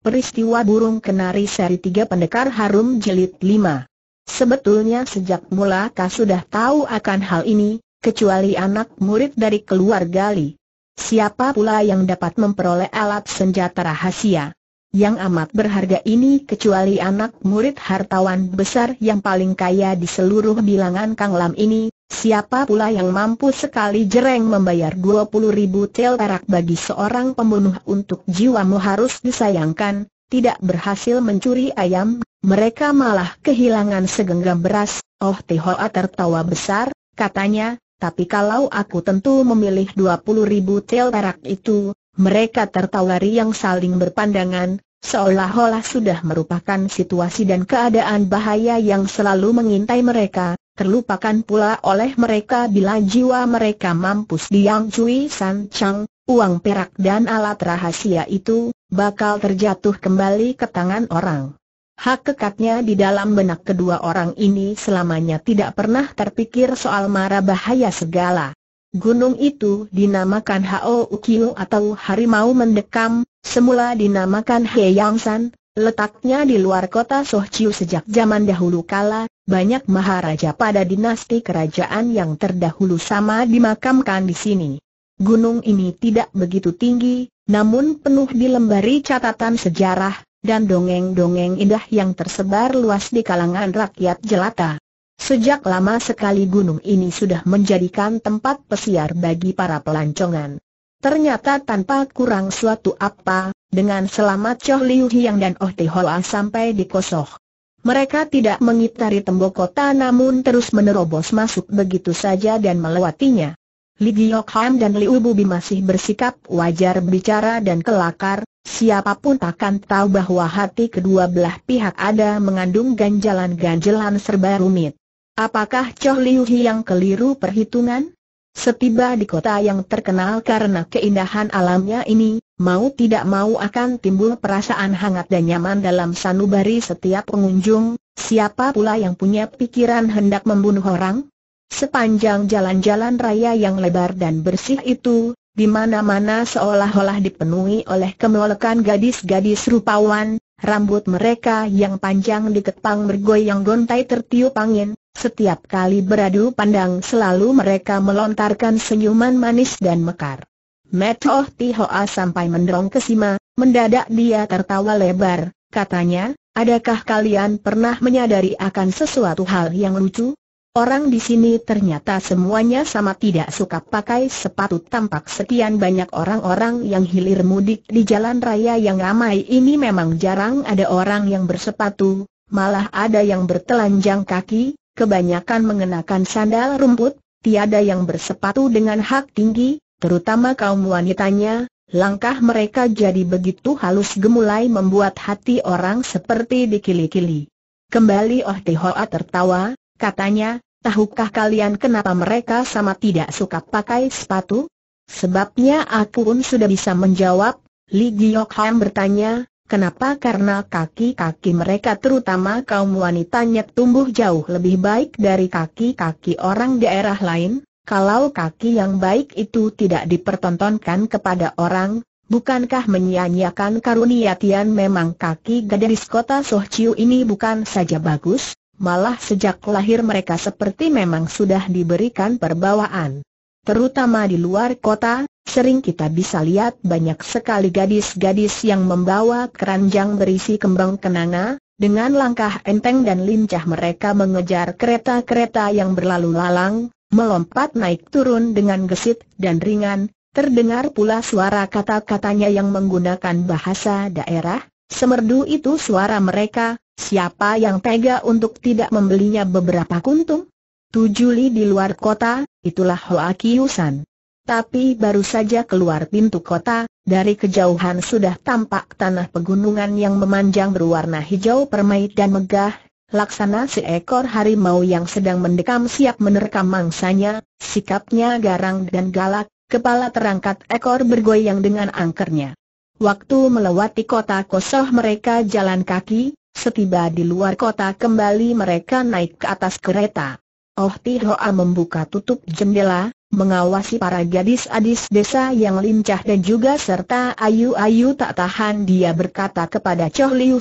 Peristiwa burung kenari seri tiga pendekar harum jelit 5. Sebetulnya sejak mula kau sudah tahu akan hal ini, kecuali anak murid dari keluarga Li. Siapa pula yang dapat memperoleh alat senjata rahasia? Yang amat berharga ini kecuali anak murid hartawan besar yang paling kaya di seluruh bilangan Kang Lam ini, Siapa pula yang mampu sekali jereng membayar 20 ribu tel perak bagi seorang pembunuh untuk jiwamu harus disayangkan, tidak berhasil mencuri ayam, mereka malah kehilangan segenggam beras, oh Tihoa tertawa besar, katanya, tapi kalau aku tentu memilih 20 ribu tel perak itu, mereka tertawa riang saling berpandangan, seolah-olah sudah merupakan situasi dan keadaan bahaya yang selalu mengintai mereka, terlupakan pula oleh mereka bila jiwa mereka mampus di Yang Cui San Chang, uang perak dan alat rahasia itu, bakal terjatuh kembali ke tangan orang. Hak kekatnya di dalam benak kedua orang ini selamanya tidak pernah terpikir soal mara bahaya segala. Gunung itu dinamakan Hao Ukiu atau Harimau Mendekam, semula dinamakan He Yang San, Letaknya di luar kota Sohciu sejak zaman dahulu kala, banyak maharaja pada dinasti kerajaan yang terdahulu sama dimakamkan di sini. Gunung ini tidak begitu tinggi, namun penuh dilembari catatan sejarah, dan dongeng-dongeng indah yang tersebar luas di kalangan rakyat jelata. Sejak lama sekali gunung ini sudah menjadikan tempat pesiar bagi para pelancongan. Ternyata tanpa kurang suatu apa, dengan selamat Choh Liu Hiang dan Oh Ti Hoa sampai di Kosoh. Mereka tidak mengitari tembok kota namun terus menerobos masuk begitu saja dan melewatinya. Li Giok Ham dan Liu Bubi masih bersikap wajar bicara dan kelakar, Siapapun takkan tahu bahwa hati kedua belah pihak ada mengandung ganjalan-ganjalan serba rumit. Apakah Choh Liu Hiang keliru perhitungan? Setiba di kota yang terkenal karena keindahan alamnya ini, mau tidak mau akan timbul perasaan hangat dan nyaman dalam sanubari setiap pengunjung, siapa pula yang punya pikiran hendak membunuh orang? Sepanjang jalan-jalan raya yang lebar dan bersih itu, di mana-mana seolah-olah dipenuhi oleh kemolekan gadis-gadis rupawan, rambut mereka yang panjang dikepang bergoyang gontai tertiup angin, setiap kali beradu pandang selalu mereka melontarkan senyuman manis dan mekar. Metoh Tihoa sampai mendorong ke Sima, mendadak dia tertawa lebar, katanya, adakah kalian pernah menyadari akan sesuatu hal yang lucu? Orang di sini ternyata semuanya sama tidak suka pakai sepatu tampak sekian banyak orang-orang yang hilir mudik di jalan raya yang ramai ini memang jarang ada orang yang bersepatu, malah ada yang bertelanjang kaki, kebanyakan mengenakan sandal rumput, tiada yang bersepatu dengan hak tinggi, terutama kaum wanitanya, langkah mereka jadi begitu halus gemulai membuat hati orang seperti dikili-kili. Kembali Oh Tihoa tertawa, katanya, tahukah kalian kenapa mereka sama tidak suka pakai sepatu? Sebabnya aku pun sudah bisa menjawab, Li Giok Ham bertanya, Kenapa? Karena kaki-kaki mereka terutama kaum wanitanya tumbuh jauh lebih baik dari kaki-kaki orang daerah lain, kalau kaki yang baik itu tidak dipertontonkan kepada orang, bukankah menyia-nyiakan karunia Tian memang kaki gadis kota Sohciu ini bukan saja bagus, malah sejak lahir mereka seperti memang sudah diberikan perbawaan. Terutama di luar kota, sering kita bisa lihat banyak sekali gadis-gadis yang membawa keranjang berisi kembang kenanga, dengan langkah enteng dan lincah mereka mengejar kereta-kereta yang berlalu lalang, melompat naik turun dengan gesit dan ringan, terdengar pula suara kata-katanya yang menggunakan bahasa daerah, semerdu itu suara mereka, siapa yang tega untuk tidak membelinya beberapa kuntung? Tujuh di luar kota, itulah Hoa Kiyusan tapi baru saja keluar pintu kota, dari kejauhan sudah tampak tanah pegunungan yang memanjang berwarna hijau permai dan megah, laksana seekor harimau yang sedang mendekam siap menerkam mangsanya, sikapnya garang dan galak, kepala terangkat ekor bergoyang dengan angkernya. Waktu melewati kota kosoh mereka jalan kaki, setiba di luar kota kembali mereka naik ke atas kereta. Oh Tihoa membuka tutup jendela, mengawasi para gadis-adis desa yang lincah dan juga serta Ayu-Ayu tak tahan dia berkata kepada Choh Liu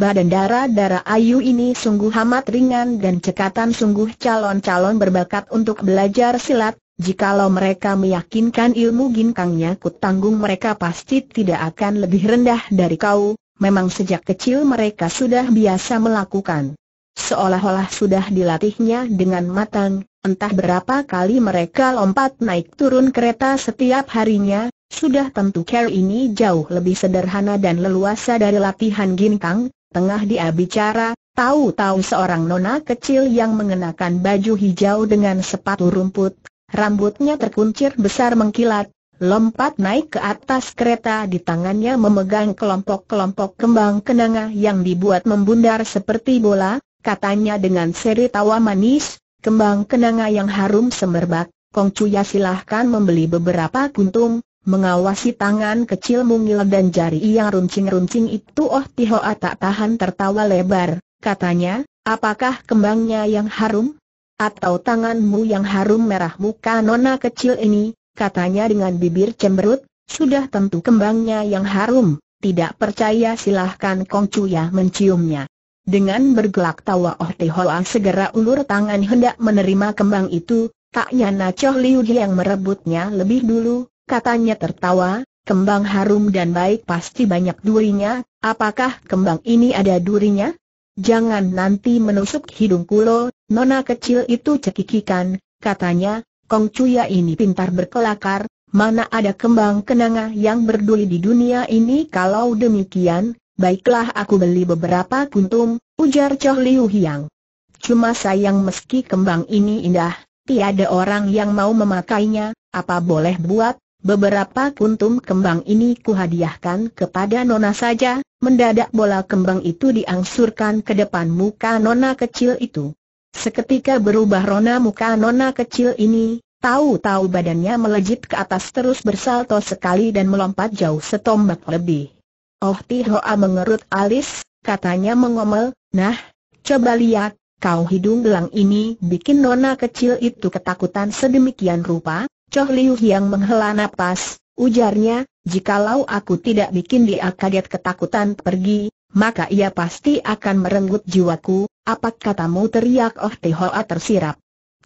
badan darah-darah Ayu ini sungguh amat ringan dan cekatan sungguh calon-calon berbakat untuk belajar silat, jikalau mereka meyakinkan ilmu ginkangnya kutanggung mereka pasti tidak akan lebih rendah dari kau, memang sejak kecil mereka sudah biasa melakukan. Seolah-olah sudah dilatihnya dengan matang, Entah berapa kali mereka lompat naik turun kereta setiap harinya, sudah tentu care ini jauh lebih sederhana dan leluasa dari latihan ginkang, tengah dia bicara, tahu-tahu seorang nona kecil yang mengenakan baju hijau dengan sepatu rumput, rambutnya terkuncir besar mengkilat, lompat naik ke atas kereta di tangannya memegang kelompok-kelompok kembang kenanga yang dibuat membundar seperti bola, katanya dengan seri tawa manis, kembang kenanga yang harum semerbak, Kong Cuya silahkan membeli beberapa kuntum, mengawasi tangan kecil mungil dan jari yang runcing-runcing itu Oh Tihoa tak tahan tertawa lebar, katanya, apakah kembangnya yang harum? Atau tanganmu yang harum merah muka nona kecil ini, katanya dengan bibir cemberut, sudah tentu kembangnya yang harum, tidak percaya silahkan Kong Cuya menciumnya. Dengan bergelak tawa Oh Hoa segera ulur tangan hendak menerima kembang itu, tak nyana Choh Liu yang merebutnya lebih dulu, katanya tertawa, kembang harum dan baik pasti banyak durinya, apakah kembang ini ada durinya? Jangan nanti menusuk hidung kulo, nona kecil itu cekikikan, katanya, Kong Cuya ini pintar berkelakar, Mana ada kembang kenanga yang berduli di dunia ini kalau demikian, Baiklah aku beli beberapa kuntum, ujar Choh Liu Hiang. Cuma sayang meski kembang ini indah, tiada orang yang mau memakainya, apa boleh buat, beberapa kuntum kembang ini kuhadiahkan kepada Nona saja, mendadak bola kembang itu diangsurkan ke depan muka Nona kecil itu. Seketika berubah rona muka Nona kecil ini, tahu-tahu badannya melejit ke atas terus bersalto sekali dan melompat jauh setombak lebih. Oh Tihoa mengerut alis, katanya mengomel, nah, coba lihat, kau hidung gelang ini bikin nona kecil itu ketakutan sedemikian rupa, Choh Liu yang menghela napas, ujarnya, jikalau aku tidak bikin dia kaget ketakutan pergi, maka ia pasti akan merenggut jiwaku, apa katamu teriak Oh Tihoa tersirap.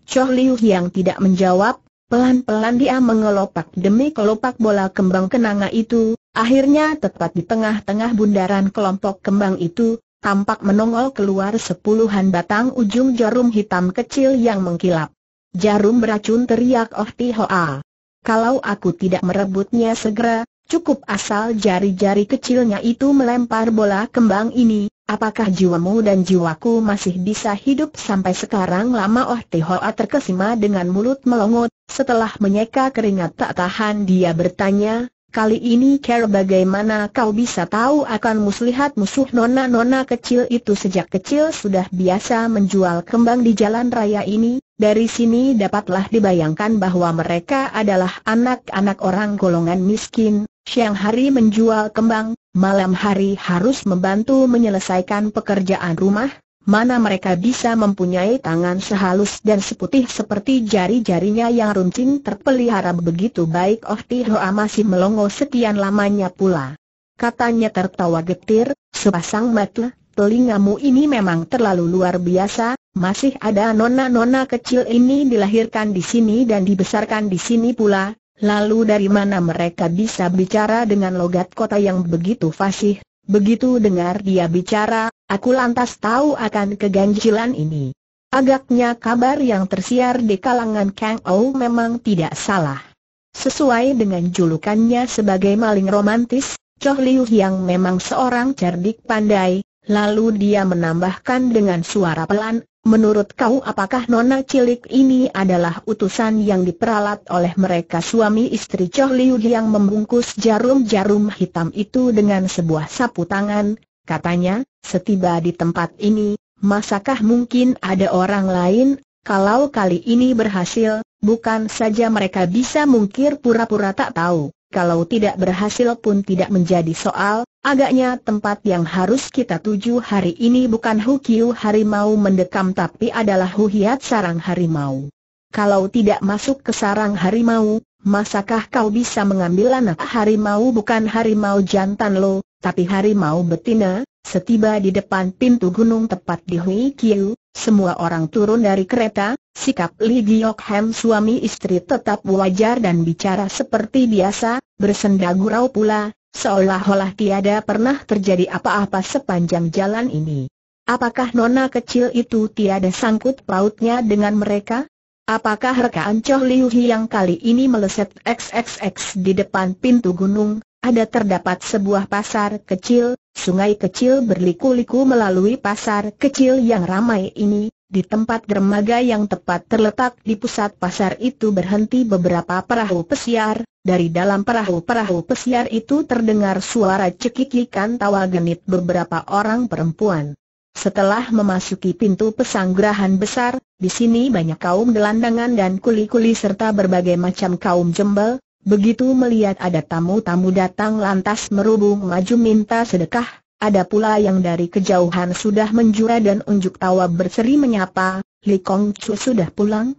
Choh Liu yang tidak menjawab, pelan-pelan dia mengelopak demi kelopak bola kembang kenanga itu, Akhirnya tepat di tengah-tengah bundaran kelompok kembang itu, tampak menongol keluar sepuluhan batang ujung jarum hitam kecil yang mengkilap. Jarum beracun teriak Oh Tihoa. Kalau aku tidak merebutnya segera, cukup asal jari-jari kecilnya itu melempar bola kembang ini, apakah jiwamu dan jiwaku masih bisa hidup sampai sekarang lama Oh Tihoa terkesima dengan mulut melongot, setelah menyeka keringat tak tahan dia bertanya, Kali ini Care bagaimana kau bisa tahu akan muslihat musuh nona-nona kecil itu sejak kecil sudah biasa menjual kembang di jalan raya ini, dari sini dapatlah dibayangkan bahwa mereka adalah anak-anak orang golongan miskin, siang hari menjual kembang, malam hari harus membantu menyelesaikan pekerjaan rumah, mana mereka bisa mempunyai tangan sehalus dan seputih seperti jari-jarinya yang runcing terpelihara begitu baik Oh Tihoa masih melongo sekian lamanya pula. Katanya tertawa getir, sepasang mata, telingamu ini memang terlalu luar biasa, masih ada nona-nona kecil ini dilahirkan di sini dan dibesarkan di sini pula, lalu dari mana mereka bisa bicara dengan logat kota yang begitu fasih, Begitu dengar dia bicara, aku lantas tahu akan keganjilan ini. Agaknya kabar yang tersiar di kalangan Kang Ou memang tidak salah. Sesuai dengan julukannya sebagai maling romantis, Choh Liu yang memang seorang cerdik pandai, lalu dia menambahkan dengan suara pelan, Menurut kau apakah nona cilik ini adalah utusan yang diperalat oleh mereka suami istri Choh Liu yang membungkus jarum-jarum hitam itu dengan sebuah sapu tangan? Katanya, setiba di tempat ini, masakah mungkin ada orang lain? Kalau kali ini berhasil, bukan saja mereka bisa mungkir pura-pura tak tahu, kalau tidak berhasil pun tidak menjadi soal, agaknya tempat yang harus kita tuju hari ini bukan Hukiu harimau mendekam tapi adalah Huhiat sarang harimau. Kalau tidak masuk ke sarang harimau, masakah kau bisa mengambil anak harimau bukan harimau jantan lo, tapi harimau betina? Setiba di depan pintu gunung tepat di Hui Kiu, semua orang turun dari kereta, sikap Li Giok Hem suami istri tetap wajar dan bicara seperti biasa, Bersenda gurau pula, seolah-olah tiada pernah terjadi apa-apa sepanjang jalan ini. Apakah nona kecil itu tiada sangkut pautnya dengan mereka? Apakah rekaan Choh Liu yang kali ini meleset XXX di depan pintu gunung, ada terdapat sebuah pasar kecil, sungai kecil berliku-liku melalui pasar kecil yang ramai ini, di tempat dermaga yang tepat terletak di pusat pasar itu berhenti beberapa perahu pesiar, dari dalam perahu-perahu pesiar itu terdengar suara cekikikan tawa genit beberapa orang perempuan. Setelah memasuki pintu pesanggrahan besar, di sini banyak kaum gelandangan dan kuli-kuli serta berbagai macam kaum jembel, begitu melihat ada tamu-tamu datang lantas merubung maju minta sedekah, ada pula yang dari kejauhan sudah menjura dan unjuk tawa berseri menyapa, Li Kong Chu sudah pulang?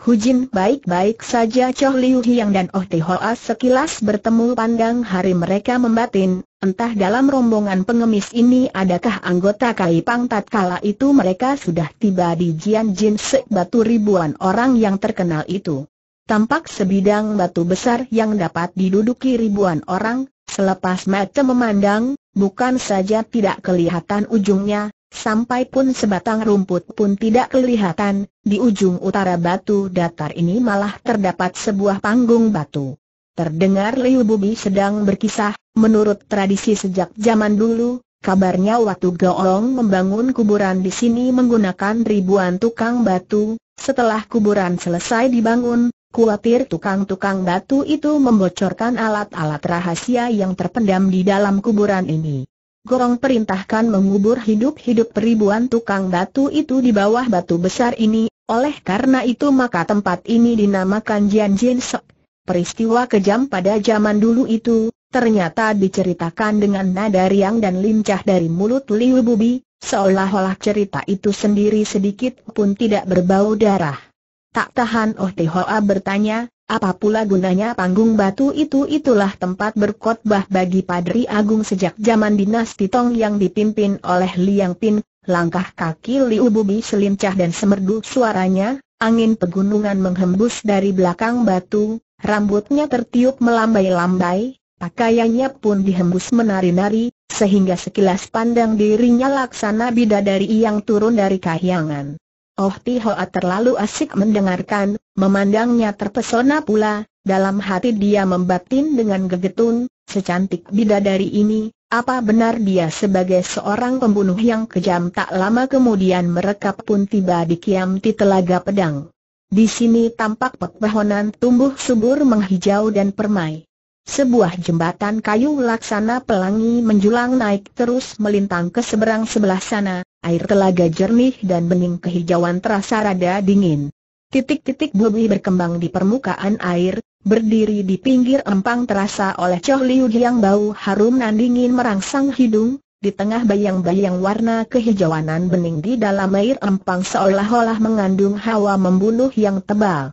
Hujin baik-baik saja Choh Liu Hiang dan Oh Te Hoa sekilas bertemu pandang hari mereka membatin, entah dalam rombongan pengemis ini adakah anggota Kai Pang. Tatkala itu mereka sudah tiba di Jian Jin Sek batu ribuan orang yang terkenal itu. Tampak sebidang batu besar yang dapat diduduki ribuan orang, Selepas mata memandang, bukan saja tidak kelihatan ujungnya, sampai pun sebatang rumput pun tidak kelihatan, di ujung utara batu datar ini malah terdapat sebuah panggung batu. Terdengar Liu Bubi sedang berkisah, menurut tradisi sejak zaman dulu, kabarnya waktu Goong membangun kuburan di sini menggunakan ribuan tukang batu, setelah kuburan selesai dibangun, Kuatir tukang-tukang batu itu membocorkan alat-alat rahasia yang terpendam di dalam kuburan ini. Gorong perintahkan mengubur hidup-hidup ribuan tukang batu itu di bawah batu besar ini, oleh karena itu maka tempat ini dinamakan Jian Jin Sok. Peristiwa kejam pada zaman dulu itu, ternyata diceritakan dengan nada riang dan lincah dari mulut Liu Bubi, seolah-olah cerita itu sendiri sedikit pun tidak berbau darah. Tak tahan Oh Hoa bertanya, apa pula gunanya panggung batu itu itulah tempat berkotbah bagi Padri Agung sejak zaman dinasti Tong yang dipimpin oleh Liang Pin, langkah kaki Liu Bubi selincah dan semerdu suaranya, angin pegunungan menghembus dari belakang batu, rambutnya tertiup melambai-lambai, pakaiannya pun dihembus menari-nari, sehingga sekilas pandang dirinya laksana bidadari yang turun dari kahyangan. Oh Tihoa ah, terlalu asik mendengarkan, memandangnya terpesona pula, dalam hati dia membatin dengan gegetun, secantik bidadari ini, apa benar dia sebagai seorang pembunuh yang kejam tak lama kemudian mereka pun tiba di kiam di Telaga Pedang. Di sini tampak pepohonan tumbuh subur menghijau dan permai. Sebuah jembatan kayu laksana pelangi menjulang naik terus melintang ke seberang sebelah sana, air telaga jernih dan bening kehijauan terasa rada dingin. Titik-titik buih berkembang di permukaan air, berdiri di pinggir empang terasa oleh Choh Liu yang bau harum nan dingin merangsang hidung, di tengah bayang-bayang warna kehijauanan bening di dalam air empang seolah-olah mengandung hawa membunuh yang tebal.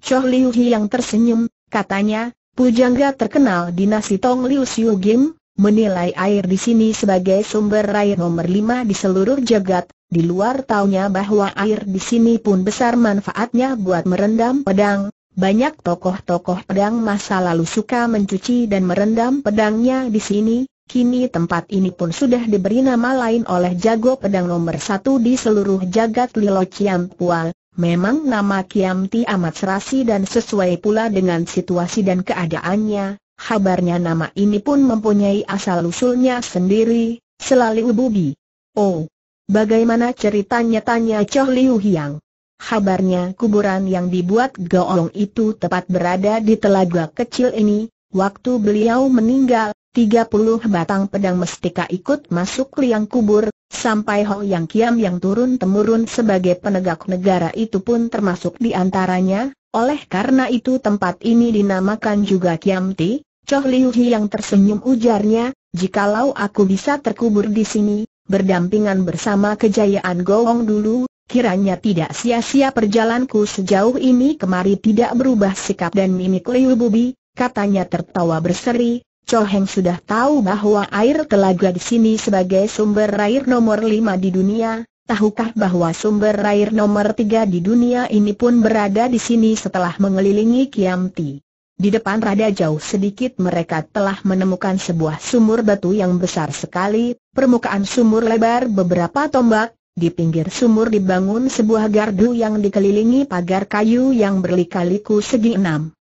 Choh Liu yang tersenyum, katanya, pujangga terkenal di Nasi Tong Liu Siu Gim, menilai air di sini sebagai sumber air nomor lima di seluruh jagat, di luar taunya bahwa air di sini pun besar manfaatnya buat merendam pedang, banyak tokoh-tokoh pedang masa lalu suka mencuci dan merendam pedangnya di sini, kini tempat ini pun sudah diberi nama lain oleh jago pedang nomor satu di seluruh jagat Lilo Chiam Pual. Memang nama Kiamti amat serasi dan sesuai pula dengan situasi dan keadaannya, Kabarnya nama ini pun mempunyai asal-usulnya sendiri, selalu Bubi. Oh, bagaimana ceritanya tanya Choh Liu Hiang. Kabarnya kuburan yang dibuat Goong itu tepat berada di telaga kecil ini, waktu beliau meninggal, 30 batang pedang mestika ikut masuk liang kubur, sampai Ho Yang Kiam yang turun-temurun sebagai penegak negara itu pun termasuk di antaranya, oleh karena itu tempat ini dinamakan juga Kiamti, Choh Liu yang tersenyum ujarnya, jikalau aku bisa terkubur di sini, berdampingan bersama kejayaan Goong dulu, kiranya tidak sia-sia perjalanku sejauh ini kemari tidak berubah sikap dan mimik Liu Bubi, katanya tertawa berseri, Cho Heng sudah tahu bahwa air telaga di sini sebagai sumber air nomor lima di dunia. Tahukah bahwa sumber air nomor tiga di dunia ini pun berada di sini setelah mengelilingi Kiamti? Di depan rada jauh sedikit mereka telah menemukan sebuah sumur batu yang besar sekali, permukaan sumur lebar beberapa tombak, di pinggir sumur dibangun sebuah gardu yang dikelilingi pagar kayu yang berlikaliku segi enam.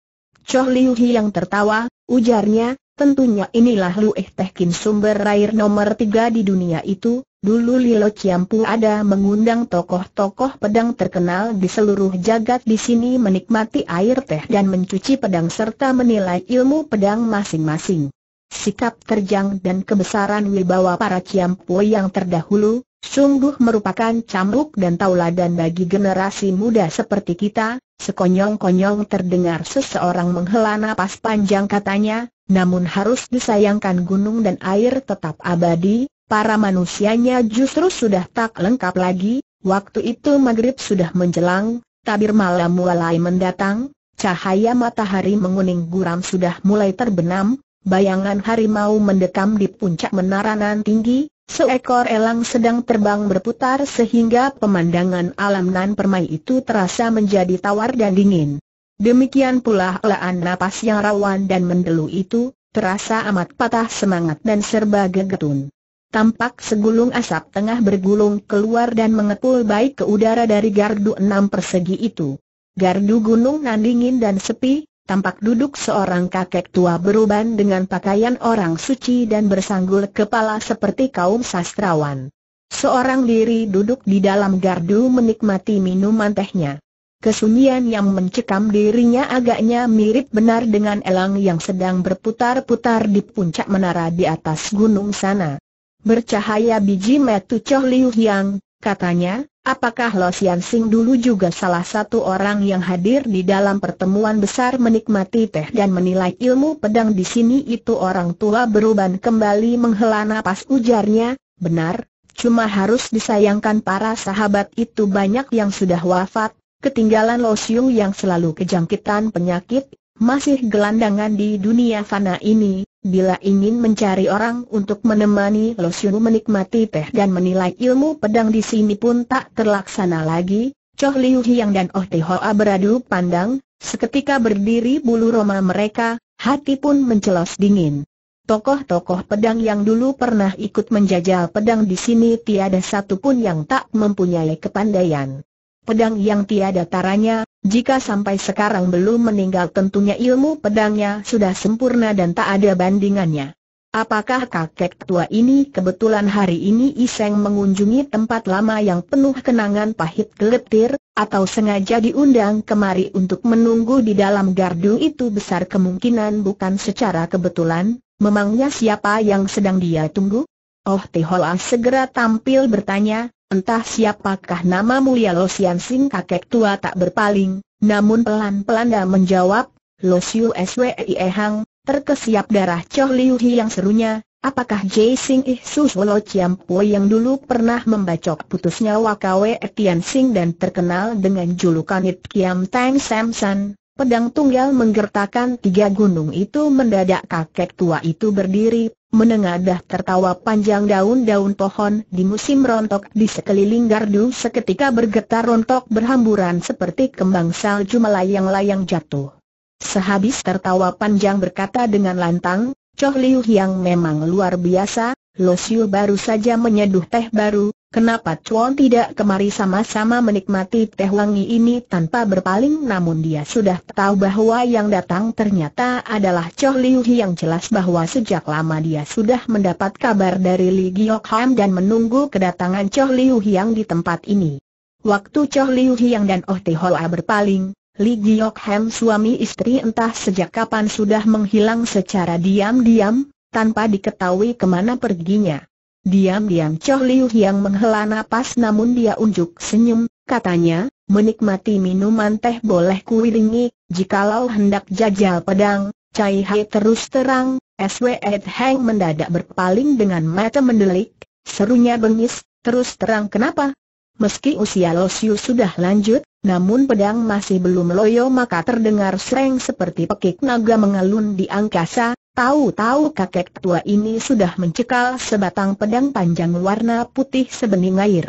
Choh Liu Hi yang tertawa, ujarnya, tentunya inilah Eh Teh Kim sumber air nomor tiga di dunia itu, Dulu Lilo Ciampu ada mengundang tokoh-tokoh pedang terkenal di seluruh jagat di sini menikmati air teh dan mencuci pedang serta menilai ilmu pedang masing-masing. Sikap terjang dan kebesaran wibawa para Ciampu yang terdahulu, sungguh merupakan cambuk dan tauladan bagi generasi muda seperti kita, sekonyong-konyong terdengar seseorang menghela napas panjang katanya, namun harus disayangkan gunung dan air tetap abadi, Para manusianya justru sudah tak lengkap lagi, waktu itu maghrib sudah menjelang, tabir malam mulai mendatang, cahaya matahari menguning guram sudah mulai terbenam, bayangan harimau mendekam di puncak menaranan tinggi, Seekor elang sedang terbang berputar sehingga pemandangan alam nan permai itu terasa menjadi tawar dan dingin. Demikian pula helaan napas yang rawan dan mendelu itu, terasa amat patah semangat dan serba gegetun. Tampak segulung asap tengah bergulung keluar dan mengepul baik ke udara dari gardu enam persegi itu. Gardu gunung nan dingin dan sepi, tampak duduk seorang kakek tua beruban dengan pakaian orang suci dan bersanggul kepala seperti kaum sastrawan. Seorang diri duduk di dalam gardu menikmati minuman tehnya. Kesunyian yang mencekam dirinya agaknya mirip benar dengan elang yang sedang berputar-putar di puncak menara di atas gunung sana. Bercahaya biji metu Choh Liu Yang, katanya, apakah Lo Sian Sing dulu juga salah satu orang yang hadir di dalam pertemuan besar menikmati teh dan menilai ilmu pedang di sini itu orang tua beruban kembali menghela napas ujarnya, benar, cuma harus disayangkan para sahabat itu banyak yang sudah wafat, ketinggalan Lo Xiu yang selalu kejangkitan penyakit, masih gelandangan di dunia fana ini, Bila ingin mencari orang untuk menemani Lo Xiu menikmati teh dan menilai ilmu pedang di sini pun tak terlaksana lagi, Choh Liu Hiang dan Oh Te Hoa beradu pandang, seketika berdiri bulu roma mereka, hati pun mencelos dingin. Tokoh-tokoh pedang yang dulu pernah ikut menjajal pedang di sini tiada satu pun yang tak mempunyai kepandaian. Pedang yang tiada taranya, jika sampai sekarang belum meninggal tentunya ilmu pedangnya sudah sempurna dan tak ada bandingannya. Apakah kakek tua ini kebetulan hari ini iseng mengunjungi tempat lama yang penuh kenangan pahit geletir, atau sengaja diundang kemari untuk menunggu di dalam gardu itu besar kemungkinan bukan secara kebetulan, memangnya siapa yang sedang dia tunggu? Oh Tihola segera tampil bertanya, Entah siapakah nama mulia Lo Sian Sing kakek tua tak berpaling, namun pelan-pelan dia menjawab, Lo Siu Swee Hang, terkesiap darah Choh Liu Hi yang serunya, apakah Jay Sing Ih Su Lo Chiam Po yang dulu pernah membacok putusnya Wakawe Tian Sing dan terkenal dengan julukan It Kiam Tang Sam San, Pedang tunggal menggertakkan tiga gunung itu mendadak kakek tua itu berdiri, menengadah tertawa panjang daun-daun pohon di musim rontok di sekeliling gardu seketika bergetar rontok berhamburan seperti kembang salju melayang-layang jatuh. Sehabis tertawa panjang berkata dengan lantang, Choh yang memang luar biasa, Lo baru saja menyeduh teh baru, Kenapa Chuan tidak kemari sama-sama menikmati teh wangi ini tanpa berpaling namun dia sudah tahu bahwa yang datang ternyata adalah Choh Liu Hi yang jelas bahwa sejak lama dia sudah mendapat kabar dari Li Giok Ham dan menunggu kedatangan Choh Liu yang di tempat ini. Waktu Choh Liu yang dan Oh Te Hoa berpaling, Li Giok Ham suami istri entah sejak kapan sudah menghilang secara diam-diam, tanpa diketahui kemana perginya. Diam-diam Choh Liu yang menghela nafas, namun dia unjuk senyum, katanya, menikmati minuman teh boleh kuilingi, jikalau hendak jajal pedang, Cai Hai terus terang, SW Heng mendadak berpaling dengan mata mendelik, serunya bengis, terus terang kenapa? Meski usia Losiu sudah lanjut, namun pedang masih belum loyo maka terdengar sereng seperti pekik naga mengalun di angkasa, Tahu-tahu kakek tua ini sudah mencekal sebatang pedang panjang warna putih sebening air.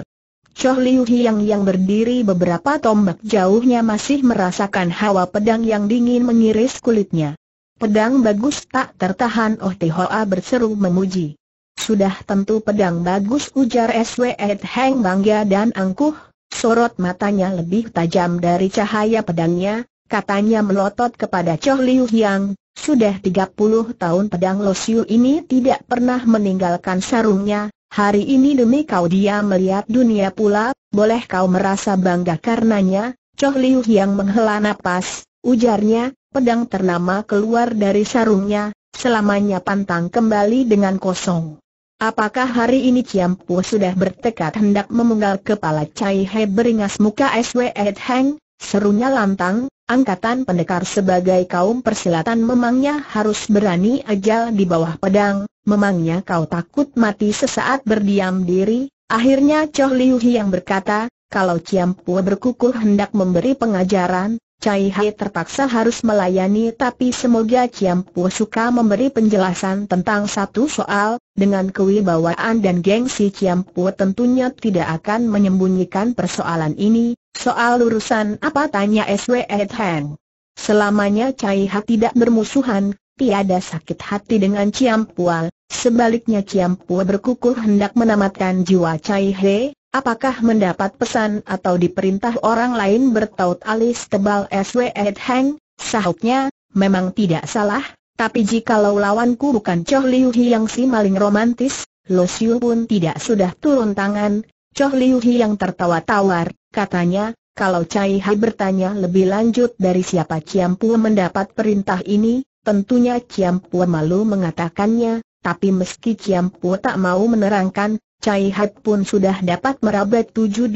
Choh Liu Hiang yang berdiri beberapa tombak jauhnya masih merasakan hawa pedang yang dingin mengiris kulitnya. Pedang bagus tak tertahan Oh Hoa berseru memuji. Sudah tentu pedang bagus ujar SW Ed Heng bangga dan angkuh, sorot matanya lebih tajam dari cahaya pedangnya, katanya melotot kepada Choh Liu Hiang, sudah 30 tahun pedang Losiu ini tidak pernah meninggalkan sarungnya, hari ini demi kau dia melihat dunia pula, boleh kau merasa bangga karenanya, Choh Liu yang menghela napas, ujarnya, pedang ternama keluar dari sarungnya, selamanya pantang kembali dengan kosong. Apakah hari ini Pu sudah bertekad hendak memenggal kepala Cai He beringas muka SWH Heng? Serunya lantang, angkatan pendekar sebagai kaum persilatan memangnya harus berani ajal di bawah pedang, memangnya kau takut mati sesaat berdiam diri, akhirnya Choh Liu Hiang berkata, kalau Ciampu berkukuh hendak memberi pengajaran, Cai Hai terpaksa harus melayani tapi semoga Ciam Pu suka memberi penjelasan tentang satu soal, dengan kewibawaan dan gengsi Ciam Pu tentunya tidak akan menyembunyikan persoalan ini, soal urusan apa tanya SW Ed Heng. Selamanya Cai Hai tidak bermusuhan, tiada sakit hati dengan Ciam sebaliknya Ciam Pu berkukuh hendak menamatkan jiwa Cai Hai, Apakah mendapat pesan atau diperintah orang lain bertaut alis tebal SW Ed Heng? Sahutnya, memang tidak salah, tapi jikalau lawanku bukan Choh Liu Hi yang si maling romantis, Lo Siu pun tidak sudah turun tangan. Choh Liu Hi yang tertawa tawar, katanya, kalau Cai Hai bertanya lebih lanjut dari siapa Ciampu mendapat perintah ini, tentunya Ciampu malu mengatakannya, tapi meski Ciampu tak mau menerangkan, Cai Hat pun sudah dapat merabat 7-80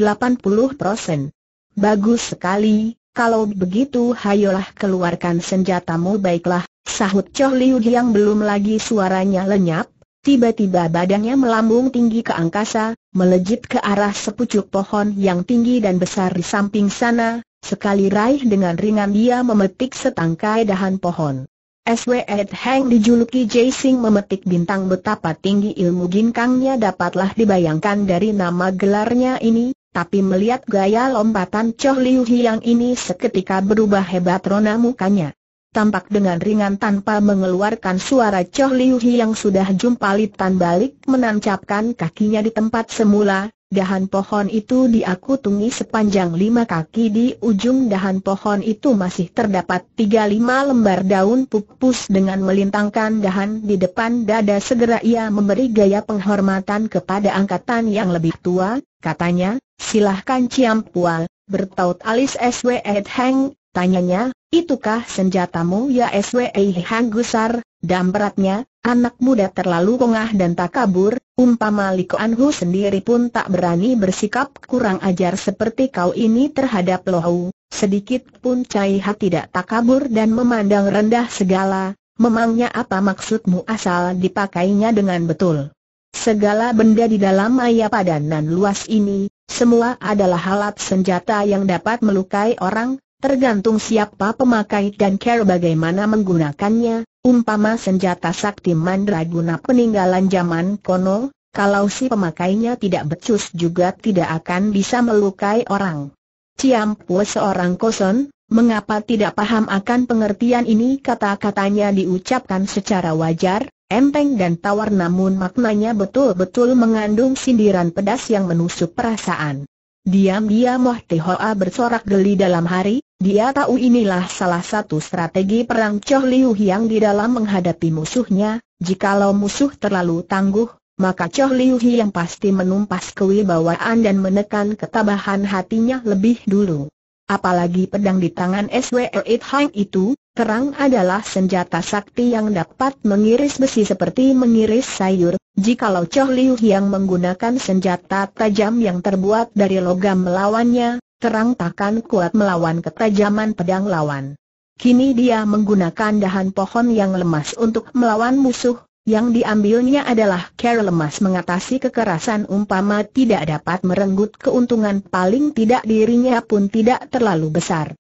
Bagus sekali, kalau begitu hayolah keluarkan senjatamu baiklah, sahut Choh Liu yang belum lagi suaranya lenyap, tiba-tiba badannya melambung tinggi ke angkasa, melejit ke arah sepucuk pohon yang tinggi dan besar di samping sana, sekali raih dengan ringan dia memetik setangkai dahan pohon. SW Ed Heng dijuluki Sing memetik bintang betapa tinggi ilmu ginkangnya dapatlah dibayangkan dari nama gelarnya ini, tapi melihat gaya lompatan Choh Liu Hiang ini seketika berubah hebat rona mukanya. Tampak dengan ringan tanpa mengeluarkan suara Choh Liu Hiang sudah jumpalitan balik menancapkan kakinya di tempat semula, Dahan pohon itu diakutungi sepanjang lima kaki di ujung dahan pohon itu masih terdapat tiga lima lembar daun pupus dengan melintangkan dahan di depan dada segera ia memberi gaya penghormatan kepada angkatan yang lebih tua, katanya, silahkan ciam Ciampual, bertaut alis SWE Heng, tanyanya, itukah senjatamu ya SWE Heng Gusar, dan beratnya, anak muda terlalu pengah dan tak kabur, Umpama Liko Anhu sendiri pun tak berani bersikap kurang ajar seperti kau ini terhadap Lohu, sedikit pun Cai Ha tidak kabur dan memandang rendah segala, memangnya apa maksudmu asal dipakainya dengan betul. Segala benda di dalam maya padanan luas ini, semua adalah alat senjata yang dapat melukai orang, tergantung siapa pemakai dan care bagaimana menggunakannya, Umpama senjata sakti mandraguna peninggalan zaman kono, kalau si pemakainya tidak becus juga tidak akan bisa melukai orang. Ciampu seorang koson, mengapa tidak paham akan pengertian ini kata-katanya diucapkan secara wajar, empeng dan tawar namun maknanya betul-betul mengandung sindiran pedas yang menusuk perasaan. Diam-diam Wah Hoa bersorak geli dalam hari, dia tahu inilah salah satu strategi perang Choh Liu yang di dalam menghadapi musuhnya, jikalau musuh terlalu tangguh, maka Choh Liu yang pasti menumpas kewibawaan dan menekan ketabahan hatinya lebih dulu. Apalagi pedang di tangan SWE It Hang itu, Perang adalah senjata sakti yang dapat mengiris besi seperti mengiris sayur, jikalau Choh Liu yang menggunakan senjata tajam yang terbuat dari logam melawannya, terang takkan kuat melawan ketajaman pedang lawan. Kini dia menggunakan dahan pohon yang lemas untuk melawan musuh, yang diambilnya adalah care lemas mengatasi kekerasan umpama tidak dapat merenggut keuntungan paling tidak dirinya pun tidak terlalu besar.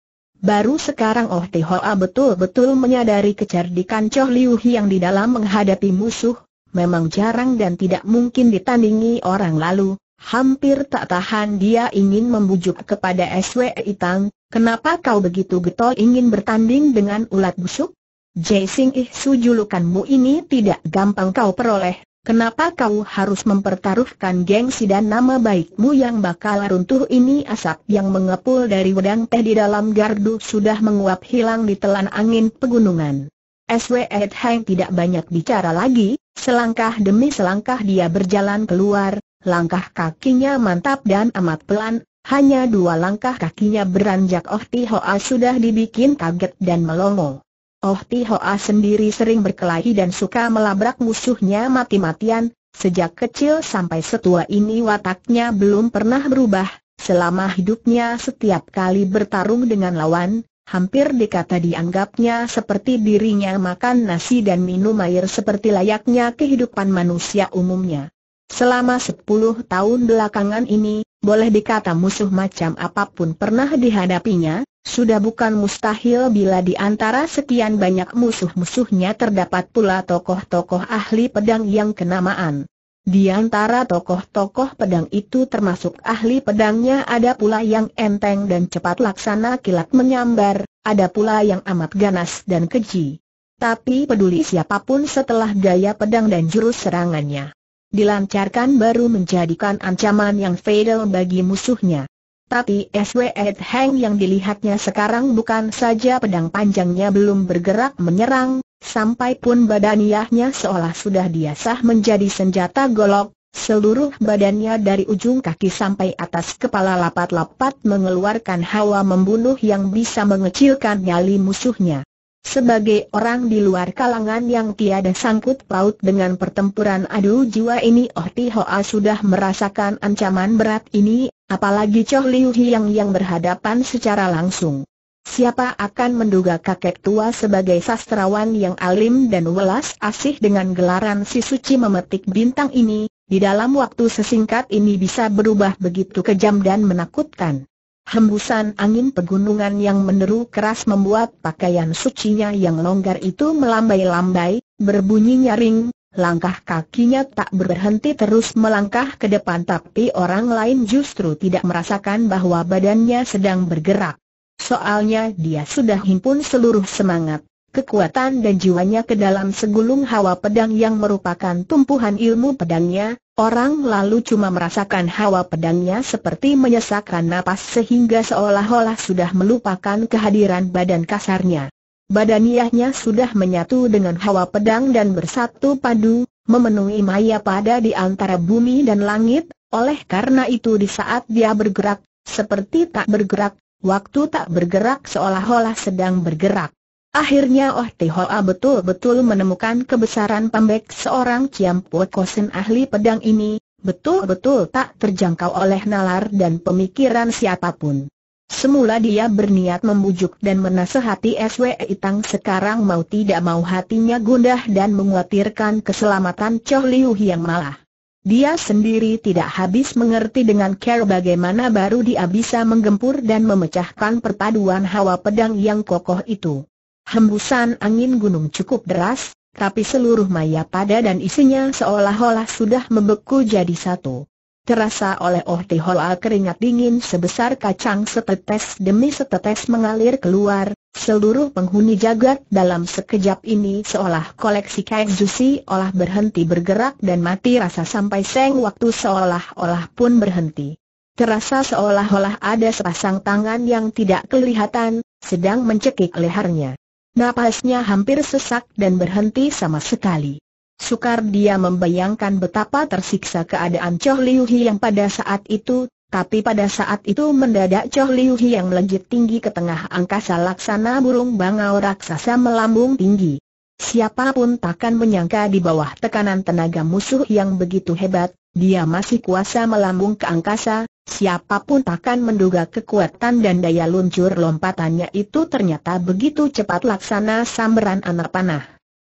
Baru sekarang Oh Tihoa betul-betul menyadari kecerdikan Choh Liu yang di dalam menghadapi musuh, memang jarang dan tidak mungkin ditandingi orang lalu. Hampir tak tahan dia ingin membujuk kepada SW Itang, kenapa kau begitu getol ingin bertanding dengan ulat busuk? Jasing Ih sujulukanmu ini tidak gampang kau peroleh, Kenapa kau harus mempertaruhkan gengsi dan nama baikmu yang bakal runtuh ini asap yang mengepul dari wedang teh di dalam gardu sudah menguap hilang di telan angin pegunungan. SW Ed Heng tidak banyak bicara lagi, selangkah demi selangkah dia berjalan keluar, langkah kakinya mantap dan amat pelan, hanya dua langkah kakinya beranjak Oh Ti Hoa sudah dibikin kaget dan melongo. Oh Tihoa sendiri sering berkelahi dan suka melabrak musuhnya mati-matian, sejak kecil sampai setua ini wataknya belum pernah berubah, selama hidupnya setiap kali bertarung dengan lawan, hampir dikata dianggapnya seperti dirinya makan nasi dan minum air seperti layaknya kehidupan manusia umumnya. Selama 10 tahun belakangan ini, boleh dikata musuh macam apapun pernah dihadapinya, sudah bukan mustahil bila di antara sekian banyak musuh-musuhnya terdapat pula tokoh-tokoh ahli pedang yang kenamaan. Di antara tokoh-tokoh pedang itu termasuk ahli pedangnya ada pula yang enteng dan cepat laksana kilat menyambar, ada pula yang amat ganas dan keji. Tapi peduli siapapun setelah daya pedang dan jurus serangannya dilancarkan baru menjadikan ancaman yang fatal bagi musuhnya. Tapi SW Ed Heng yang dilihatnya sekarang bukan saja pedang panjangnya belum bergerak menyerang, sampai pun badaniahnya seolah sudah diasah menjadi senjata golok, seluruh badannya dari ujung kaki sampai atas kepala lapat-lapat mengeluarkan hawa membunuh yang bisa mengecilkan nyali musuhnya. Sebagai orang di luar kalangan yang tiada sangkut paut dengan pertempuran adu jiwa ini Oh Ti Hoa sudah merasakan ancaman berat ini, apalagi Choh Liu Hiang yang berhadapan secara langsung. Siapa akan menduga kakek tua sebagai sastrawan yang alim dan welas asih dengan gelaran si suci memetik bintang ini, di dalam waktu sesingkat ini bisa berubah begitu kejam dan menakutkan. Hembusan angin pegunungan yang meneru keras membuat pakaian sucinya yang longgar itu melambai-lambai, berbunyi nyaring, langkah kakinya tak berhenti terus melangkah ke depan tapi orang lain justru tidak merasakan bahwa badannya sedang bergerak. Soalnya dia sudah himpun seluruh semangat kekuatan dan jiwanya ke dalam segulung hawa pedang yang merupakan tumpuhan ilmu pedangnya, orang lalu cuma merasakan hawa pedangnya seperti menyesakkan napas sehingga seolah-olah sudah melupakan kehadiran badan kasarnya. Badaniahnya sudah menyatu dengan hawa pedang dan bersatu padu, memenuhi maya pada di antara bumi dan langit, oleh karena itu di saat dia bergerak, seperti tak bergerak, waktu tak bergerak seolah-olah sedang bergerak. Akhirnya Oh Tihoa betul-betul menemukan kebesaran pembek seorang Ciam Pue Kosin ahli pedang ini, betul-betul tak terjangkau oleh nalar dan pemikiran siapapun. Semula dia berniat membujuk dan menasehati SW Itang sekarang mau tidak mau hatinya gundah dan menguatirkan keselamatan Choh Liu yang malah. Dia sendiri tidak habis mengerti dengan care bagaimana baru dia bisa menggempur dan memecahkan perpaduan hawa pedang yang kokoh itu. Hembusan angin gunung cukup deras, tapi seluruh maya pada dan isinya seolah-olah sudah membeku jadi satu. Terasa oleh Oh Tihola keringat dingin sebesar kacang setetes demi setetes mengalir keluar, seluruh penghuni jagat dalam sekejap ini seolah koleksi kain jusi olah berhenti bergerak dan mati rasa sampai seng waktu seolah-olah pun berhenti. Terasa seolah-olah ada sepasang tangan yang tidak kelihatan, sedang mencekik lehernya. Napasnya hampir sesak dan berhenti sama sekali. Sukar dia membayangkan betapa tersiksa keadaan Choh Liu Hi yang pada saat itu, tapi pada saat itu mendadak Choh Liu Hi yang melejit tinggi ke tengah angkasa laksana burung bangau raksasa melambung tinggi. Siapapun takkan menyangka di bawah tekanan tenaga musuh yang begitu hebat, dia masih kuasa melambung ke angkasa, Siapapun takkan menduga kekuatan dan daya luncur lompatannya itu ternyata begitu cepat laksana samberan anak panah.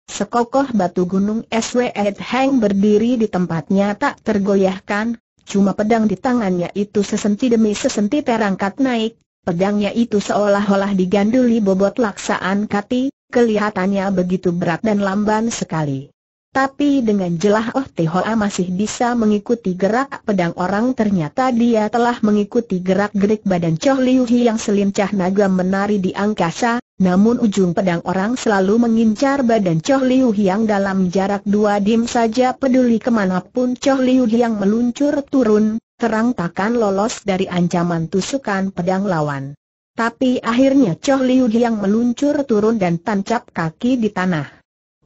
Sekokoh batu gunung SW Ed Heng berdiri di tempatnya tak tergoyahkan, cuma pedang di tangannya itu sesenti demi sesenti terangkat naik, pedangnya itu seolah-olah diganduli bobot laksaan kati, kelihatannya begitu berat dan lamban sekali. Tapi dengan jelas Oh Tehoa masih bisa mengikuti gerak pedang orang ternyata dia telah mengikuti gerak-gerik badan Choh Liu Hi yang selincah naga menari di angkasa, namun ujung pedang orang selalu mengincar badan Choh Liu Hi yang dalam jarak dua dim saja peduli kemanapun Choh Liu Hi yang meluncur turun, terang takkan lolos dari ancaman tusukan pedang lawan. Tapi akhirnya Choh Liu Hi yang meluncur turun dan tancap kaki di tanah.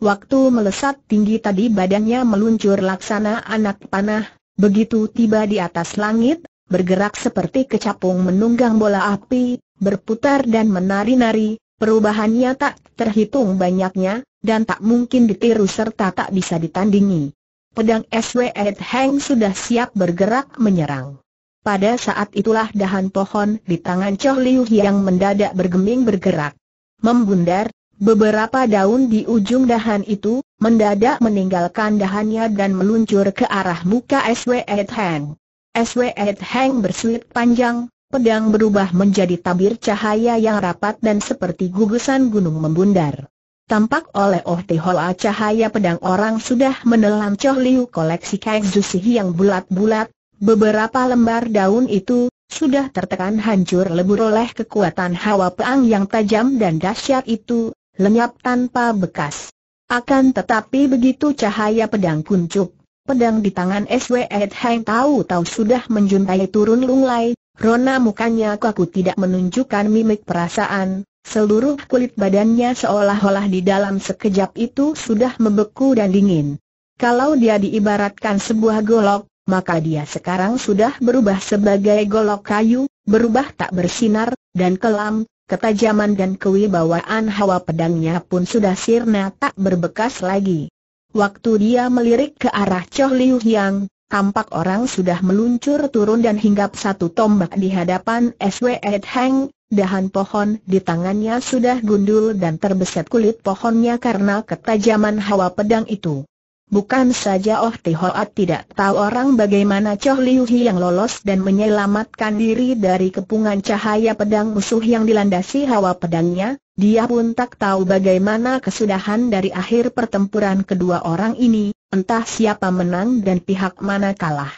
Waktu melesat tinggi tadi badannya meluncur laksana anak panah, begitu tiba di atas langit, bergerak seperti kecapung menunggang bola api, berputar dan menari-nari, perubahannya tak terhitung banyaknya, dan tak mungkin ditiru serta tak bisa ditandingi. Pedang SW Ed Heng sudah siap bergerak menyerang. Pada saat itulah dahan pohon di tangan Choh Liu yang mendadak bergeming bergerak. Membundar, Beberapa daun di ujung dahan itu, mendadak meninggalkan dahannya dan meluncur ke arah muka SW Ed Heng. SW Ed Heng bersuit panjang, pedang berubah menjadi tabir cahaya yang rapat dan seperti gugusan gunung membundar. Tampak oleh Oh Te Hoa cahaya pedang orang sudah menelan Choh Liu koleksi kain zusihi yang bulat-bulat, beberapa lembar daun itu sudah tertekan hancur lebur oleh kekuatan hawa peang yang tajam dan dahsyat itu, lenyap tanpa bekas. Akan tetapi begitu cahaya pedang kuncup, pedang di tangan SW Ed Heng tahu-tahu sudah menjuntai turun lunglai, rona mukanya kaku tidak menunjukkan mimik perasaan, seluruh kulit badannya seolah-olah di dalam sekejap itu sudah membeku dan dingin. Kalau dia diibaratkan sebuah golok, maka dia sekarang sudah berubah sebagai golok kayu, berubah tak bersinar, dan kelam, ketajaman dan kewibawaan hawa pedangnya pun sudah sirna tak berbekas lagi. Waktu dia melirik ke arah Choh Liu Yang, tampak orang sudah meluncur turun dan hinggap satu tombak di hadapan SW Ed Heng, dahan pohon di tangannya sudah gundul dan terbeset kulit pohonnya karena ketajaman hawa pedang itu. Bukan saja Oh Tihoat tidak tahu orang bagaimana Choh Liu Hi yang lolos dan menyelamatkan diri dari kepungan cahaya pedang musuh yang dilandasi hawa pedangnya, dia pun tak tahu bagaimana kesudahan dari akhir pertempuran kedua orang ini, entah siapa menang dan pihak mana kalah.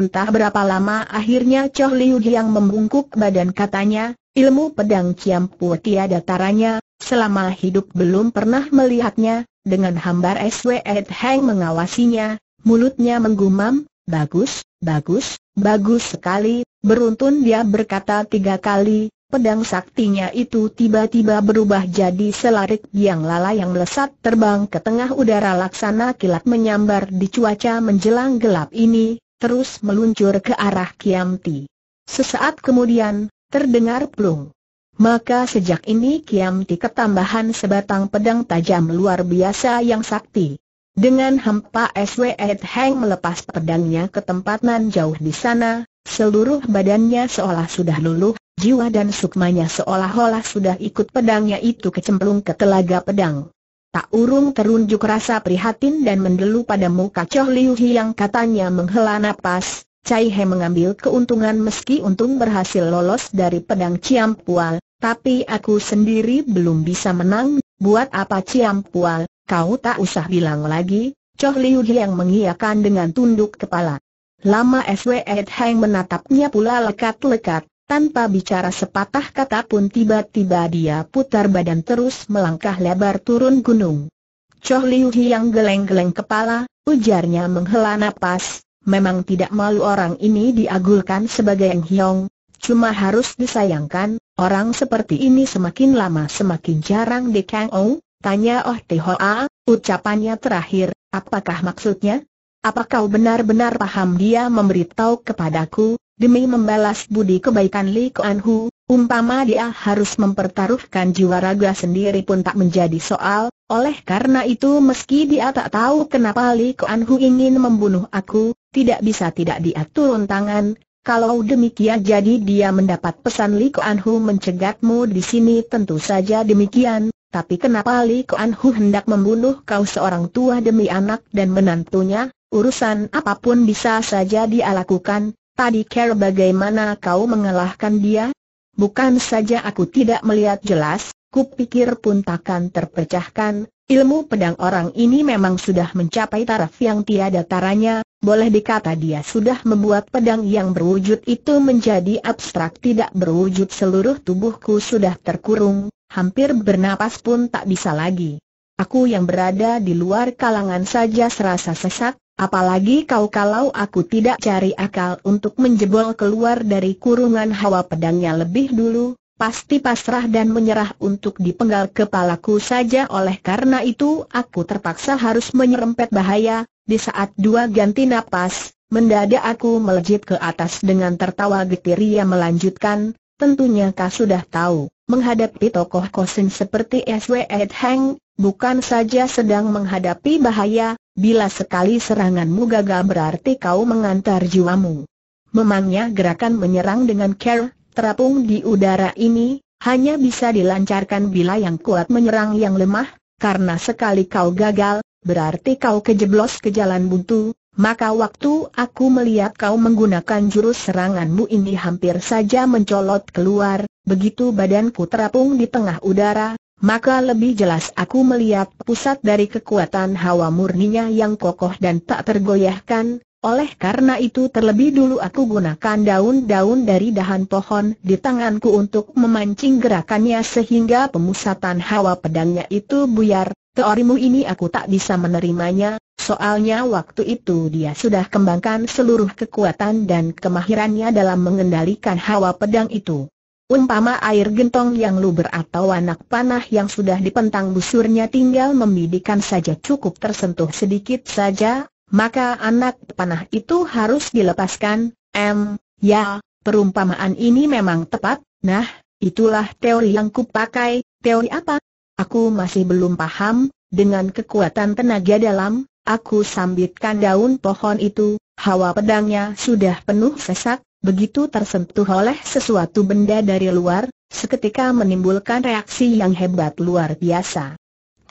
Entah berapa lama akhirnya Choh Liu Hi yang membungkuk badan katanya, ilmu pedang Kiam Pu tiada taranya, selama hidup belum pernah melihatnya, dengan hambar SW Ed mengawasinya, mulutnya menggumam, bagus, bagus, bagus sekali, beruntun dia berkata tiga kali, pedang saktinya itu tiba-tiba berubah jadi selarik biang lala yang melesat terbang ke tengah udara laksana kilat menyambar di cuaca menjelang gelap ini, terus meluncur ke arah Kiamti. Sesaat kemudian, terdengar plung. Maka sejak ini Kiamti ketambahan sebatang pedang tajam luar biasa yang sakti. Dengan hampa SW Ed Heng melepas pedangnya ke tempat nan jauh di sana, seluruh badannya seolah sudah luluh, jiwa dan sukmanya seolah-olah sudah ikut pedangnya itu kecemplung ke telaga pedang. Tak urung terunjuk rasa prihatin dan mendelu pada muka Choh Liu yang katanya menghela napas, Cai He mengambil keuntungan meski untung berhasil lolos dari pedang Ciam Pual, tapi aku sendiri belum bisa menang, buat apa Ciam Pual, kau tak usah bilang lagi, Choh Liu yang mengiakan dengan tunduk kepala. Lama SWE Ed Heng menatapnya pula lekat-lekat, tanpa bicara sepatah kata pun tiba-tiba dia putar badan terus melangkah lebar turun gunung. Choh Liu yang geleng-geleng kepala, ujarnya menghela napas, Memang tidak malu orang ini diagulkan sebagai Eng Hiong, cuma harus disayangkan, orang seperti ini semakin lama semakin jarang di Kang Ou, tanya Oh Te Hoa, ucapannya terakhir, apakah maksudnya? Apa kau benar-benar paham dia memberitahu kepadaku, demi membalas budi kebaikan Li Kuan Hu, Umpama dia harus mempertaruhkan jiwa raga sendiri pun tak menjadi soal, oleh karena itu meski dia tak tahu kenapa Li Kuan Hu ingin membunuh aku, tidak bisa tidak dia turun tangan, kalau demikian jadi dia mendapat pesan Li Kuan Hu mencegatmu di sini tentu saja demikian, tapi kenapa Li Kuan Hu hendak membunuh kau seorang tua demi anak dan menantunya, urusan apapun bisa saja dia lakukan, Tadi care bagaimana kau mengalahkan dia, Bukan saja aku tidak melihat jelas, kupikir pun takkan terpecahkan, ilmu pedang orang ini memang sudah mencapai taraf yang tiada taranya, boleh dikata dia sudah membuat pedang yang berwujud itu menjadi abstrak tidak berwujud seluruh tubuhku sudah terkurung, hampir bernapas pun tak bisa lagi. Aku yang berada di luar kalangan saja serasa sesak, Apalagi kau kalau aku tidak cari akal untuk menjebol keluar dari kurungan hawa pedangnya lebih dulu, pasti pasrah dan menyerah untuk dipenggal kepalaku saja oleh karena itu aku terpaksa harus menyerempet bahaya, di saat dua ganti napas, mendadak aku melejit ke atas dengan tertawa getir ia melanjutkan, tentunya kau sudah tahu, menghadapi tokoh kosin seperti SW Ed Heng, bukan saja sedang menghadapi bahaya, Bila sekali seranganmu gagal berarti kau mengantar jiwamu. Memangnya gerakan menyerang dengan care, terapung di udara ini, hanya bisa dilancarkan bila yang kuat menyerang yang lemah, karena sekali kau gagal, berarti kau kejeblos ke jalan buntu, maka waktu aku melihat kau menggunakan jurus seranganmu ini hampir saja mencolot keluar, begitu badanku terapung di tengah udara, maka lebih jelas aku melihat pusat dari kekuatan hawa murninya yang kokoh dan tak tergoyahkan, oleh karena itu terlebih dulu aku gunakan daun-daun dari dahan pohon di tanganku untuk memancing gerakannya sehingga pemusatan hawa pedangnya itu buyar, teorimu ini aku tak bisa menerimanya, soalnya waktu itu dia sudah kembangkan seluruh kekuatan dan kemahirannya dalam mengendalikan hawa pedang itu. Umpama air gentong yang luber atau anak panah yang sudah dipentang busurnya tinggal membidikan saja cukup tersentuh sedikit saja, maka anak panah itu harus dilepaskan, em, ya, perumpamaan ini memang tepat, nah, itulah teori yang kupakai, teori apa? Aku masih belum paham, dengan kekuatan tenaga dalam, aku sambitkan daun pohon itu, hawa pedangnya sudah penuh sesak, begitu tersentuh oleh sesuatu benda dari luar, seketika menimbulkan reaksi yang hebat luar biasa.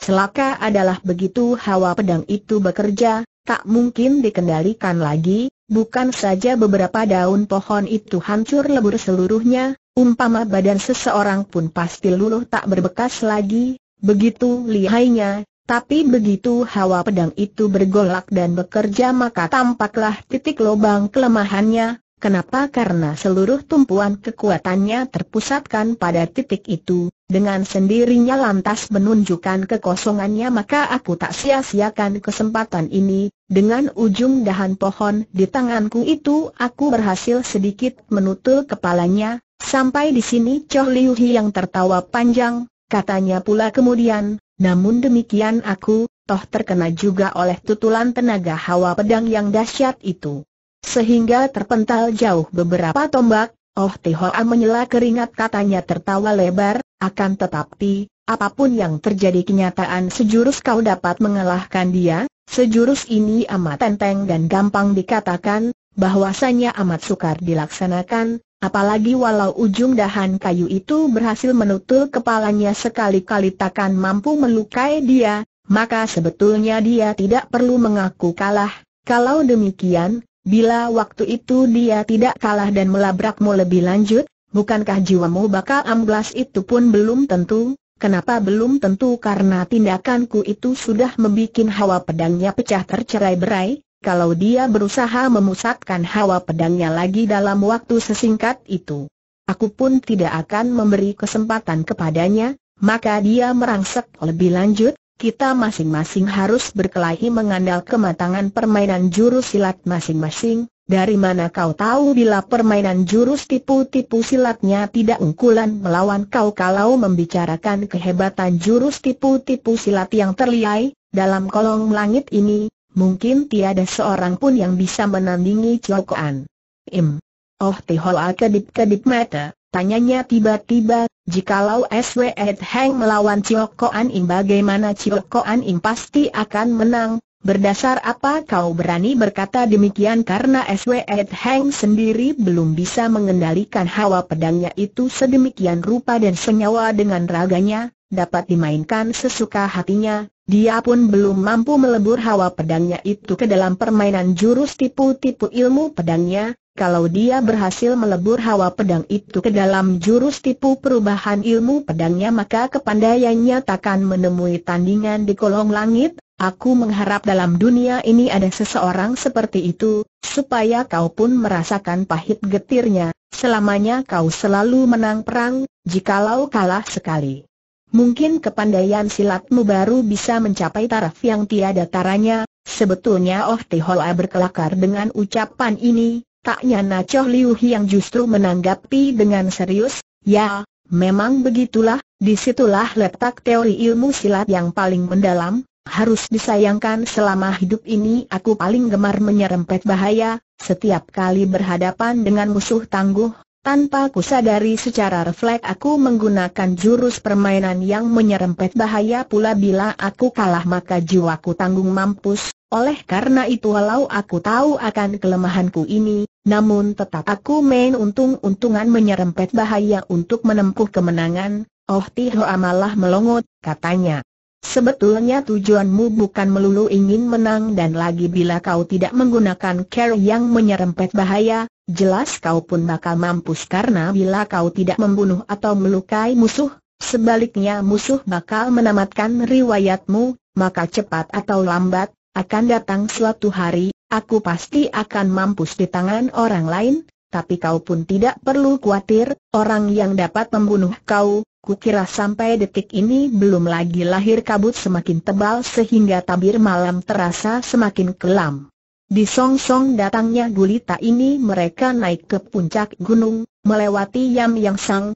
Celaka adalah begitu hawa pedang itu bekerja, tak mungkin dikendalikan lagi, bukan saja beberapa daun pohon itu hancur lebur seluruhnya, umpama badan seseorang pun pasti luluh tak berbekas lagi, begitu lihainya, tapi begitu hawa pedang itu bergolak dan bekerja maka tampaklah titik lubang kelemahannya, Kenapa? Karena seluruh tumpuan kekuatannya terpusatkan pada titik itu, dengan sendirinya lantas menunjukkan kekosongannya maka aku tak sia-siakan kesempatan ini, dengan ujung dahan pohon di tanganku itu aku berhasil sedikit menutul kepalanya, sampai di sini Choh Liu Hi yang tertawa panjang, katanya pula kemudian, namun demikian aku, toh terkena juga oleh tutulan tenaga hawa pedang yang dahsyat itu. Sehingga terpental jauh beberapa tombak, Oh Tihoa menyela keringat katanya tertawa lebar, akan tetapi, apapun yang terjadi kenyataan sejurus kau dapat mengalahkan dia, sejurus ini amat tenteng dan gampang dikatakan, bahwasanya amat sukar dilaksanakan, apalagi walau ujung dahan kayu itu berhasil menutul kepalanya sekali-kali takkan mampu melukai dia, maka sebetulnya dia tidak perlu mengaku kalah, kalau demikian, Bila waktu itu dia tidak kalah dan melabrakmu lebih lanjut, bukankah jiwamu bakal amblas itu pun belum tentu? Kenapa belum tentu karena tindakanku itu sudah membuat hawa pedangnya pecah tercerai-berai, kalau dia berusaha memusatkan hawa pedangnya lagi dalam waktu sesingkat itu. Aku pun tidak akan memberi kesempatan kepadanya, maka dia merangsek lebih lanjut, kita masing-masing harus berkelahi mengandal kematangan permainan jurus silat masing-masing, dari mana kau tahu bila permainan jurus tipu-tipu silatnya tidak unggulan melawan kau kalau membicarakan kehebatan jurus tipu-tipu silat yang terliai, dalam kolong langit ini, mungkin tiada seorang pun yang bisa menandingi Chokoan. Im. Oh Tihoa kedip-kedip mata. Tanyanya tiba-tiba, jikalau SW Ed Heng melawan Chio Koan Im bagaimana Chio Koan Im pasti akan menang, berdasar apa kau berani berkata demikian karena SW Ed Heng sendiri belum bisa mengendalikan hawa pedangnya itu sedemikian rupa dan senyawa dengan raganya, dapat dimainkan sesuka hatinya, dia pun belum mampu melebur hawa pedangnya itu ke dalam permainan jurus tipu-tipu ilmu pedangnya, kalau dia berhasil melebur hawa pedang itu ke dalam jurus tipu perubahan ilmu pedangnya maka kepandaiannya takkan menemui tandingan di kolong langit, aku mengharap dalam dunia ini ada seseorang seperti itu, supaya kau pun merasakan pahit getirnya, selamanya kau selalu menang perang, jikalau kalah sekali. Mungkin kepandaian silatmu baru bisa mencapai taraf yang tiada taranya, sebetulnya Oh Tihoa berkelakar dengan ucapan ini, Taknya Yana Choh Liu yang justru menanggapi dengan serius, ya, memang begitulah, disitulah letak teori ilmu silat yang paling mendalam, harus disayangkan selama hidup ini aku paling gemar menyerempet bahaya, setiap kali berhadapan dengan musuh tangguh, tanpa kusadari secara refleks aku menggunakan jurus permainan yang menyerempet bahaya pula bila aku kalah maka jiwaku tanggung mampus, oleh karena itu walau aku tahu akan kelemahanku ini, namun tetap aku main untung-untungan menyerempet bahaya untuk menempuh kemenangan, Oh Tihoa amalah melongot, katanya. Sebetulnya tujuanmu bukan melulu ingin menang dan lagi bila kau tidak menggunakan care yang menyerempet bahaya, jelas kau pun bakal mampus karena bila kau tidak membunuh atau melukai musuh, sebaliknya musuh bakal menamatkan riwayatmu, maka cepat atau lambat, akan datang suatu hari, aku pasti akan mampus di tangan orang lain, tapi kau pun tidak perlu khawatir, orang yang dapat membunuh kau, kukira sampai detik ini belum lagi lahir kabut semakin tebal sehingga tabir malam terasa semakin kelam. Di song-song datangnya gulita ini mereka naik ke puncak gunung, melewati Yam Yang Sang,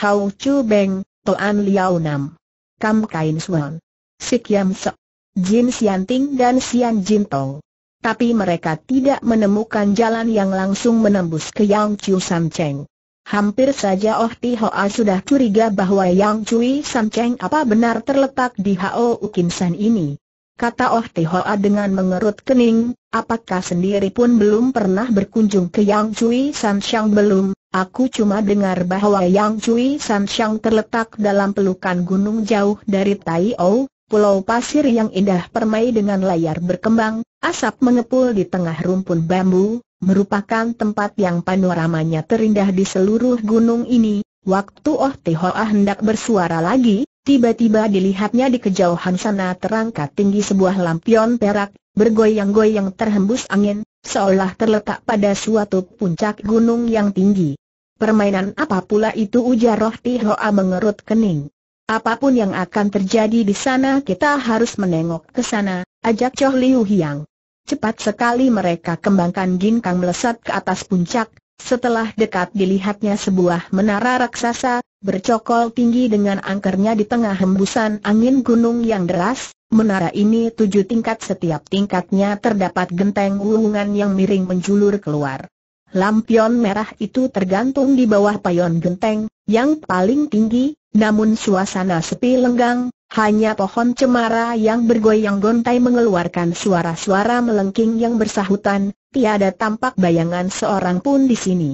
Hau Chu Beng, Toan Liao Nam, Kam Kain Suan, Sik Yam Sok. Jin Xianting dan Xian Jintong. Tapi mereka tidak menemukan jalan yang langsung menembus ke Yang Chu Sam Cheng. Hampir saja Oh Ti Hoa sudah curiga bahwa Yang Cui Sam Cheng apa benar terletak di Hao Ukin San ini. Kata Oh Ti Hoa dengan mengerut kening, apakah sendiri pun belum pernah berkunjung ke Yang Cui San Cheng belum, Aku cuma dengar bahwa Yang Cui San Cheng terletak dalam pelukan gunung jauh dari Tai O, pulau pasir yang indah permai dengan layar berkembang, asap mengepul di tengah rumpun bambu, merupakan tempat yang panoramanya terindah di seluruh gunung ini. Waktu Oh Tihoa hendak bersuara lagi, tiba-tiba dilihatnya di kejauhan sana terangkat tinggi sebuah lampion perak, bergoyang-goyang terhembus angin, seolah terletak pada suatu puncak gunung yang tinggi. Permainan apa pula itu ujar Roh Tihoa mengerut kening. Apapun yang akan terjadi di sana kita harus menengok ke sana, ajak Choh Liu Hiang. Cepat sekali mereka kembangkan ginkang melesat ke atas puncak, setelah dekat dilihatnya sebuah menara raksasa, bercokol tinggi dengan angkernya di tengah hembusan angin gunung yang deras, menara ini tujuh tingkat setiap tingkatnya terdapat genteng wulungan yang miring menjulur keluar. Lampion merah itu tergantung di bawah payon genteng, yang paling tinggi, namun suasana sepi lenggang, hanya pohon cemara yang bergoyang gontai mengeluarkan suara-suara melengking yang bersahutan, tiada tampak bayangan seorang pun di sini.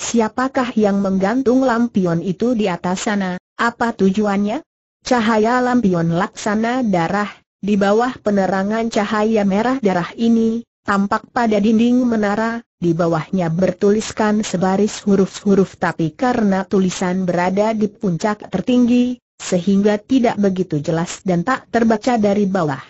Siapakah yang menggantung lampion itu di atas sana, apa tujuannya? Cahaya lampion laksana darah, di bawah penerangan cahaya merah darah ini, tampak pada dinding menara, di bawahnya bertuliskan sebaris huruf-huruf tapi karena tulisan berada di puncak tertinggi, sehingga tidak begitu jelas dan tak terbaca dari bawah.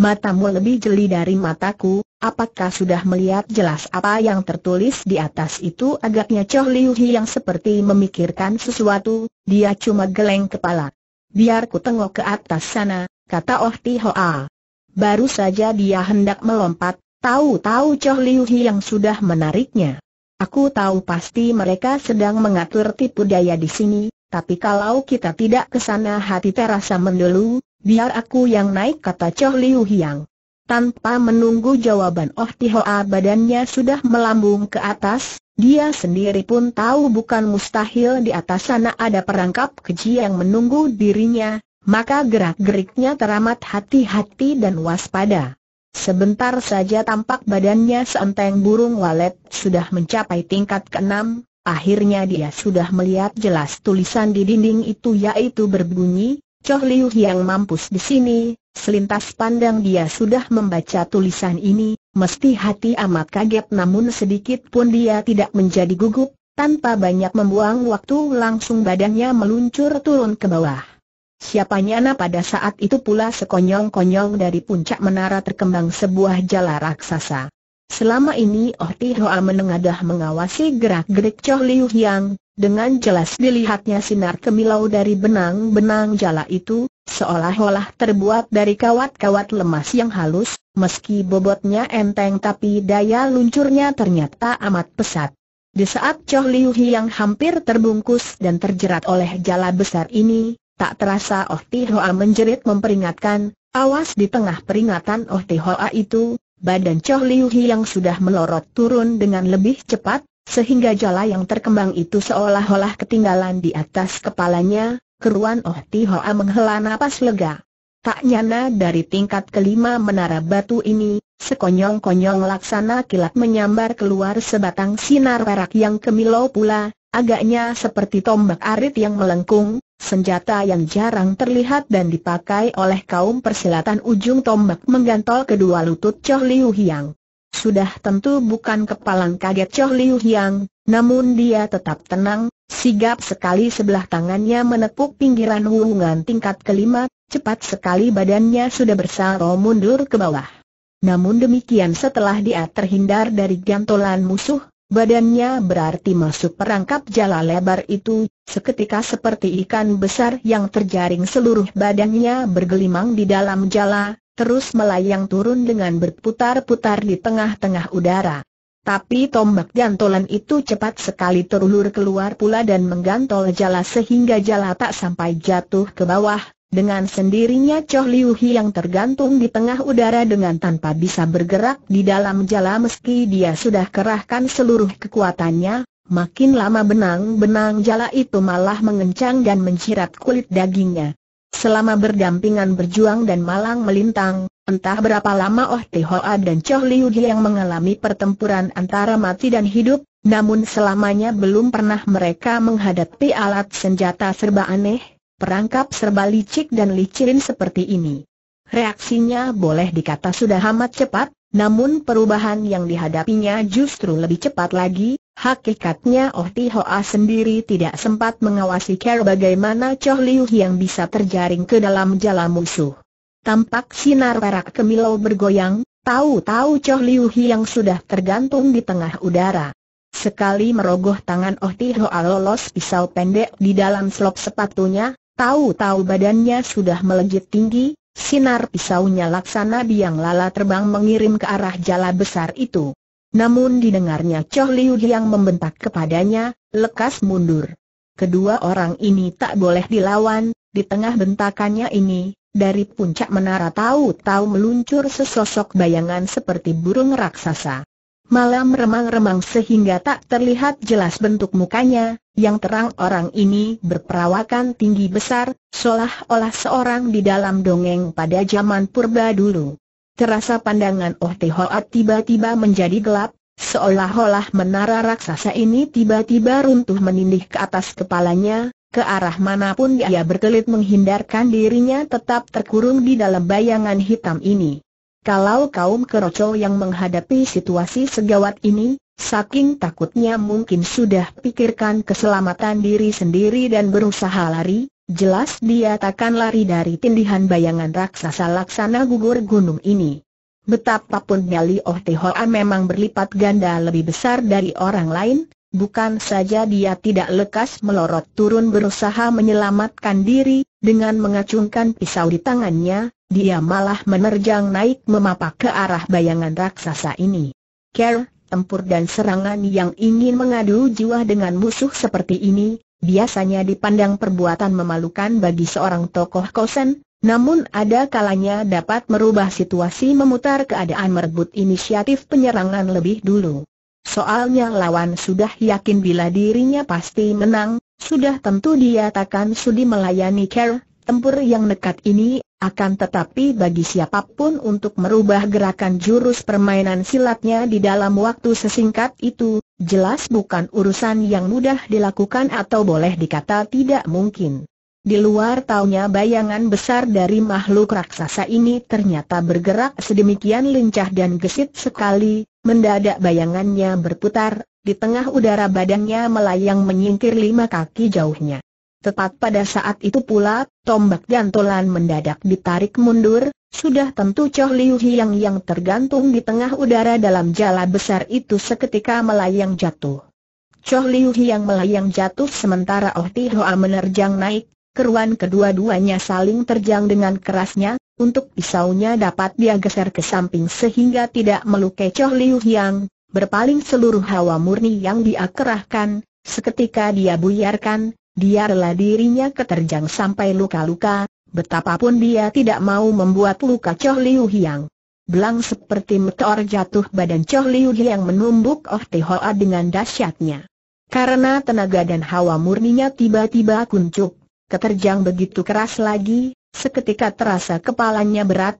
Matamu lebih jeli dari mataku, apakah sudah melihat jelas apa yang tertulis di atas itu? Agaknya Choh Liu Hi yang seperti memikirkan sesuatu, dia cuma geleng kepala. Biar ku tengok ke atas sana, kata Oh Ti Hoa. Baru saja dia hendak melompat, Tahu-tahu Choh Liu yang sudah menariknya. Aku tahu pasti mereka sedang mengatur tipu daya di sini, tapi kalau kita tidak ke sana hati terasa mendelu, biar aku yang naik kata Choh Liu yang. Tanpa menunggu jawaban Oh Tihoa badannya sudah melambung ke atas, dia sendiri pun tahu bukan mustahil di atas sana ada perangkap keji yang menunggu dirinya, maka gerak-geriknya teramat hati-hati dan waspada. Sebentar saja tampak badannya seenteng burung walet sudah mencapai tingkat keenam, akhirnya dia sudah melihat jelas tulisan di dinding itu yaitu berbunyi, Choh Liu yang mampus di sini, selintas pandang dia sudah membaca tulisan ini, mesti hati amat kaget namun sedikit pun dia tidak menjadi gugup, tanpa banyak membuang waktu langsung badannya meluncur turun ke bawah. Siapanya na pada saat itu pula sekonyong-konyong dari puncak menara terkembang sebuah jala raksasa. Selama ini Oh Ti menengadah mengawasi gerak-gerik Choh Liu Yang, dengan jelas dilihatnya sinar kemilau dari benang-benang jala itu, seolah-olah terbuat dari kawat-kawat lemas yang halus, meski bobotnya enteng tapi daya luncurnya ternyata amat pesat. Di saat Choh Liu Yang hampir terbungkus dan terjerat oleh jala besar ini, Tak terasa Oh Tihoa menjerit memperingatkan, awas di tengah peringatan Oh Tihoa itu, badan Choh Liu Hi yang sudah melorot turun dengan lebih cepat, sehingga jala yang terkembang itu seolah-olah ketinggalan di atas kepalanya, keruan Oh Tihoa menghela napas lega. Tak nyana dari tingkat kelima menara batu ini, sekonyong-konyong laksana kilat menyambar keluar sebatang sinar perak yang kemilau pula, agaknya seperti tombak arit yang melengkung, Senjata yang jarang terlihat dan dipakai oleh kaum persilatan ujung tombak menggantol kedua lutut Choh Liu Hiang. Sudah tentu bukan kepalang kaget Choh Liu Hiang, namun dia tetap tenang, sigap sekali sebelah tangannya menepuk pinggiran wungan tingkat kelima, cepat sekali badannya sudah bersaro mundur ke bawah. Namun demikian setelah dia terhindar dari gantolan musuh, Badannya berarti masuk perangkap jala lebar itu, seketika seperti ikan besar yang terjaring seluruh badannya bergelimang di dalam jala, terus melayang turun dengan berputar-putar di tengah-tengah udara. Tapi tombak gantolan itu cepat sekali terulur keluar pula dan menggantol jala sehingga jala tak sampai jatuh ke bawah, dengan sendirinya Choh Liu Hi yang tergantung di tengah udara dengan tanpa bisa bergerak di dalam jala meski dia sudah kerahkan seluruh kekuatannya, makin lama benang-benang jala itu malah mengencang dan mencirat kulit dagingnya. Selama berdampingan berjuang dan malang melintang, entah berapa lama Oh Hoa dan Choh Liu Hi yang mengalami pertempuran antara mati dan hidup, namun selamanya belum pernah mereka menghadapi alat senjata serba aneh, perangkap serba licik dan licin seperti ini. Reaksinya boleh dikata sudah amat cepat, namun perubahan yang dihadapinya justru lebih cepat lagi, hakikatnya Oh Ti Hoa sendiri tidak sempat mengawasi care bagaimana Choh Liu yang bisa terjaring ke dalam jala musuh. Tampak sinar perak kemilau bergoyang, tahu-tahu Choh Liu yang sudah tergantung di tengah udara. Sekali merogoh tangan Oh Ti Hoa lolos pisau pendek di dalam selop sepatunya, Tahu-tahu badannya sudah melejit tinggi, sinar pisaunya laksana biang lala terbang mengirim ke arah jala besar itu. Namun didengarnya Choh Liu yang membentak kepadanya, lekas mundur. Kedua orang ini tak boleh dilawan, di tengah bentakannya ini, dari puncak menara tahu-tahu meluncur sesosok bayangan seperti burung raksasa malam remang-remang sehingga tak terlihat jelas bentuk mukanya, yang terang orang ini berperawakan tinggi besar, seolah-olah seorang di dalam dongeng pada zaman purba dulu. Terasa pandangan Oh Tehoat tiba-tiba menjadi gelap, seolah-olah menara raksasa ini tiba-tiba runtuh menindih ke atas kepalanya, ke arah manapun dia berkelit menghindarkan dirinya tetap terkurung di dalam bayangan hitam ini. Kalau kaum keroco yang menghadapi situasi segawat ini, saking takutnya mungkin sudah pikirkan keselamatan diri sendiri dan berusaha lari, jelas dia takkan lari dari tindihan bayangan raksasa laksana gugur gunung ini. Betapapun nyali Oh Tehoa memang berlipat ganda lebih besar dari orang lain, Bukan saja dia tidak lekas melorot turun berusaha menyelamatkan diri, dengan mengacungkan pisau di tangannya, dia malah menerjang naik memapak ke arah bayangan raksasa ini. Care, tempur dan serangan yang ingin mengadu jiwa dengan musuh seperti ini, biasanya dipandang perbuatan memalukan bagi seorang tokoh kosen, namun ada kalanya dapat merubah situasi memutar keadaan merebut inisiatif penyerangan lebih dulu. Soalnya lawan sudah yakin bila dirinya pasti menang, sudah tentu dia takkan sudi melayani care, tempur yang nekat ini, akan tetapi bagi siapapun untuk merubah gerakan jurus permainan silatnya di dalam waktu sesingkat itu, jelas bukan urusan yang mudah dilakukan atau boleh dikata tidak mungkin. Di luar taunya bayangan besar dari makhluk raksasa ini ternyata bergerak sedemikian lincah dan gesit sekali, mendadak bayangannya berputar, di tengah udara badannya melayang menyingkir lima kaki jauhnya. Tepat pada saat itu pula, tombak gantolan mendadak ditarik mundur, sudah tentu Choh Liu Hiang yang tergantung di tengah udara dalam jala besar itu seketika melayang jatuh. Choh Liu Hiang melayang jatuh sementara Oh Ti Hoa menerjang naik, keruan kedua-duanya saling terjang dengan kerasnya, untuk pisaunya dapat dia geser ke samping sehingga tidak melukai Choh Liu Hiang, berpaling seluruh hawa murni yang dia kerahkan, seketika dia buyarkan, dia rela dirinya keterjang sampai luka-luka, betapapun dia tidak mau membuat luka Choh Liu Hiang. Belang seperti meteor jatuh badan Choh Liu Hiang menumbuk Oh Te Hoa dengan dahsyatnya. Karena tenaga dan hawa murninya tiba-tiba kuncup, keterjang begitu keras lagi, seketika terasa kepalanya berat,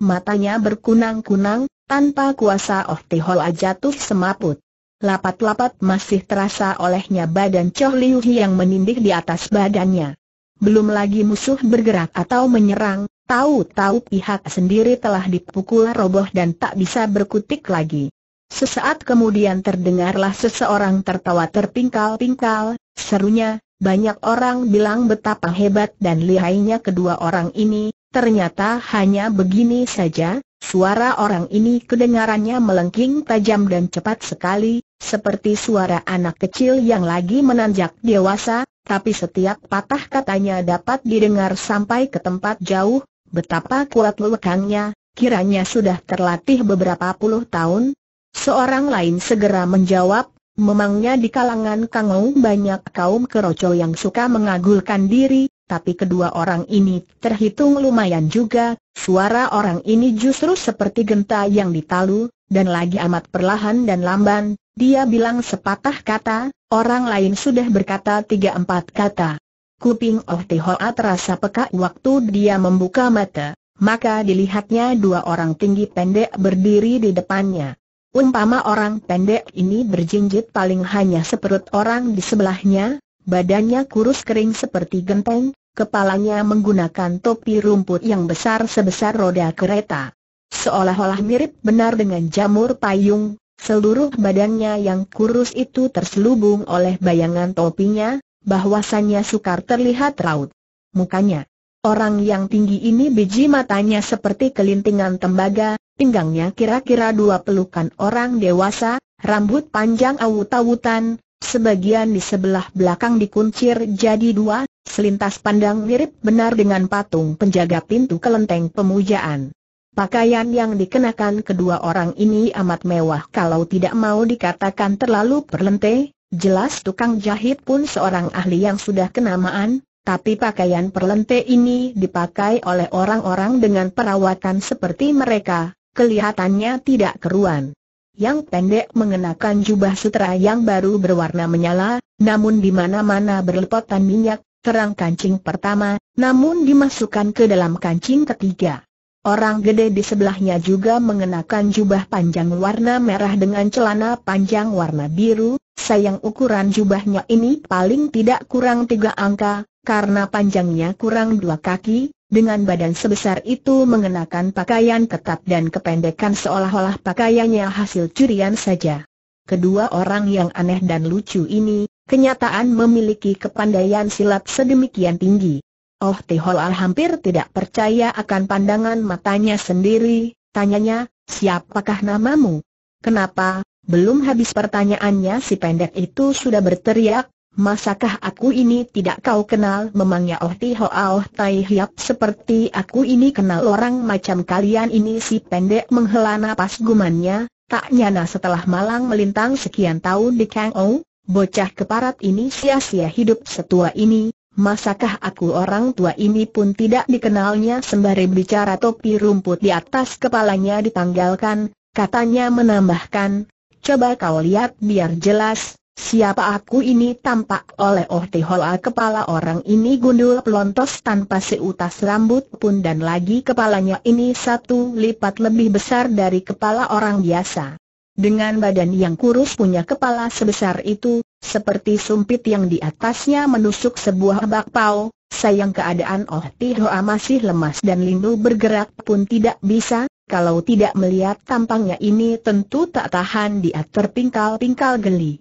matanya berkunang-kunang, tanpa kuasa Oh Tihola jatuh semaput. Lapat-lapat masih terasa olehnya badan Choh Liu yang menindih di atas badannya. Belum lagi musuh bergerak atau menyerang, tahu-tahu pihak sendiri telah dipukul roboh dan tak bisa berkutik lagi. Sesaat kemudian terdengarlah seseorang tertawa terpingkal-pingkal, serunya, banyak orang bilang betapa hebat dan lihainya kedua orang ini, ternyata hanya begini saja, suara orang ini kedengarannya melengking tajam dan cepat sekali, seperti suara anak kecil yang lagi menanjak dewasa, tapi setiap patah katanya dapat didengar sampai ke tempat jauh, betapa kuat lekangnya. kiranya sudah terlatih beberapa puluh tahun. Seorang lain segera menjawab, Memangnya di kalangan Kangou banyak kaum keroco yang suka mengagulkan diri, tapi kedua orang ini terhitung lumayan juga, suara orang ini justru seperti genta yang ditalu, dan lagi amat perlahan dan lamban, dia bilang sepatah kata, orang lain sudah berkata tiga empat kata. Kuping Oh Tihoa terasa peka waktu dia membuka mata, maka dilihatnya dua orang tinggi pendek berdiri di depannya. Umpama orang pendek ini berjinjit paling hanya seperut orang di sebelahnya, badannya kurus kering seperti genteng, kepalanya menggunakan topi rumput yang besar sebesar roda kereta. Seolah-olah mirip benar dengan jamur payung, seluruh badannya yang kurus itu terselubung oleh bayangan topinya, bahwasannya sukar terlihat raut. Mukanya Orang yang tinggi ini biji matanya seperti kelintingan tembaga, pinggangnya kira-kira dua pelukan orang dewasa, rambut panjang awut-awutan, sebagian di sebelah belakang dikuncir jadi dua, selintas pandang mirip benar dengan patung penjaga pintu kelenteng pemujaan. Pakaian yang dikenakan kedua orang ini amat mewah kalau tidak mau dikatakan terlalu perlente, jelas tukang jahit pun seorang ahli yang sudah kenamaan, tapi pakaian perlente ini dipakai oleh orang-orang dengan perawatan seperti mereka, kelihatannya tidak keruan. Yang pendek mengenakan jubah sutra yang baru berwarna menyala, namun di mana-mana berlepotan minyak, terang kancing pertama, namun dimasukkan ke dalam kancing ketiga. Orang gede di sebelahnya juga mengenakan jubah panjang warna merah dengan celana panjang warna biru, sayang ukuran jubahnya ini paling tidak kurang tiga angka, karena panjangnya kurang dua kaki, dengan badan sebesar itu mengenakan pakaian ketat dan kependekan seolah-olah pakaiannya hasil curian saja. Kedua orang yang aneh dan lucu ini, kenyataan memiliki kepandaian silat sedemikian tinggi. Oh Tiholal hampir tidak percaya akan pandangan matanya sendiri, tanyanya, siapakah namamu? Kenapa, belum habis pertanyaannya si pendek itu sudah berteriak, Masakah aku ini tidak kau kenal memangnya Oh Ti Ho ah, Oh Tai Hiap seperti aku ini kenal orang macam kalian ini si pendek menghela napas gumannya, tak nyana setelah malang melintang sekian tahun di Kang Ou, bocah keparat ini sia-sia hidup setua ini, masakah aku orang tua ini pun tidak dikenalnya sembari bicara topi rumput di atas kepalanya ditanggalkan, katanya menambahkan, coba kau lihat biar jelas Siapa aku ini tampak oleh Oh Hoa kepala orang ini gundul pelontos tanpa seutas rambut pun dan lagi kepalanya ini satu lipat lebih besar dari kepala orang biasa. Dengan badan yang kurus punya kepala sebesar itu, seperti sumpit yang di atasnya menusuk sebuah bakpao, sayang keadaan Oh Hoa masih lemas dan lindu bergerak pun tidak bisa, kalau tidak melihat tampangnya ini tentu tak tahan dia terpingkal-pingkal geli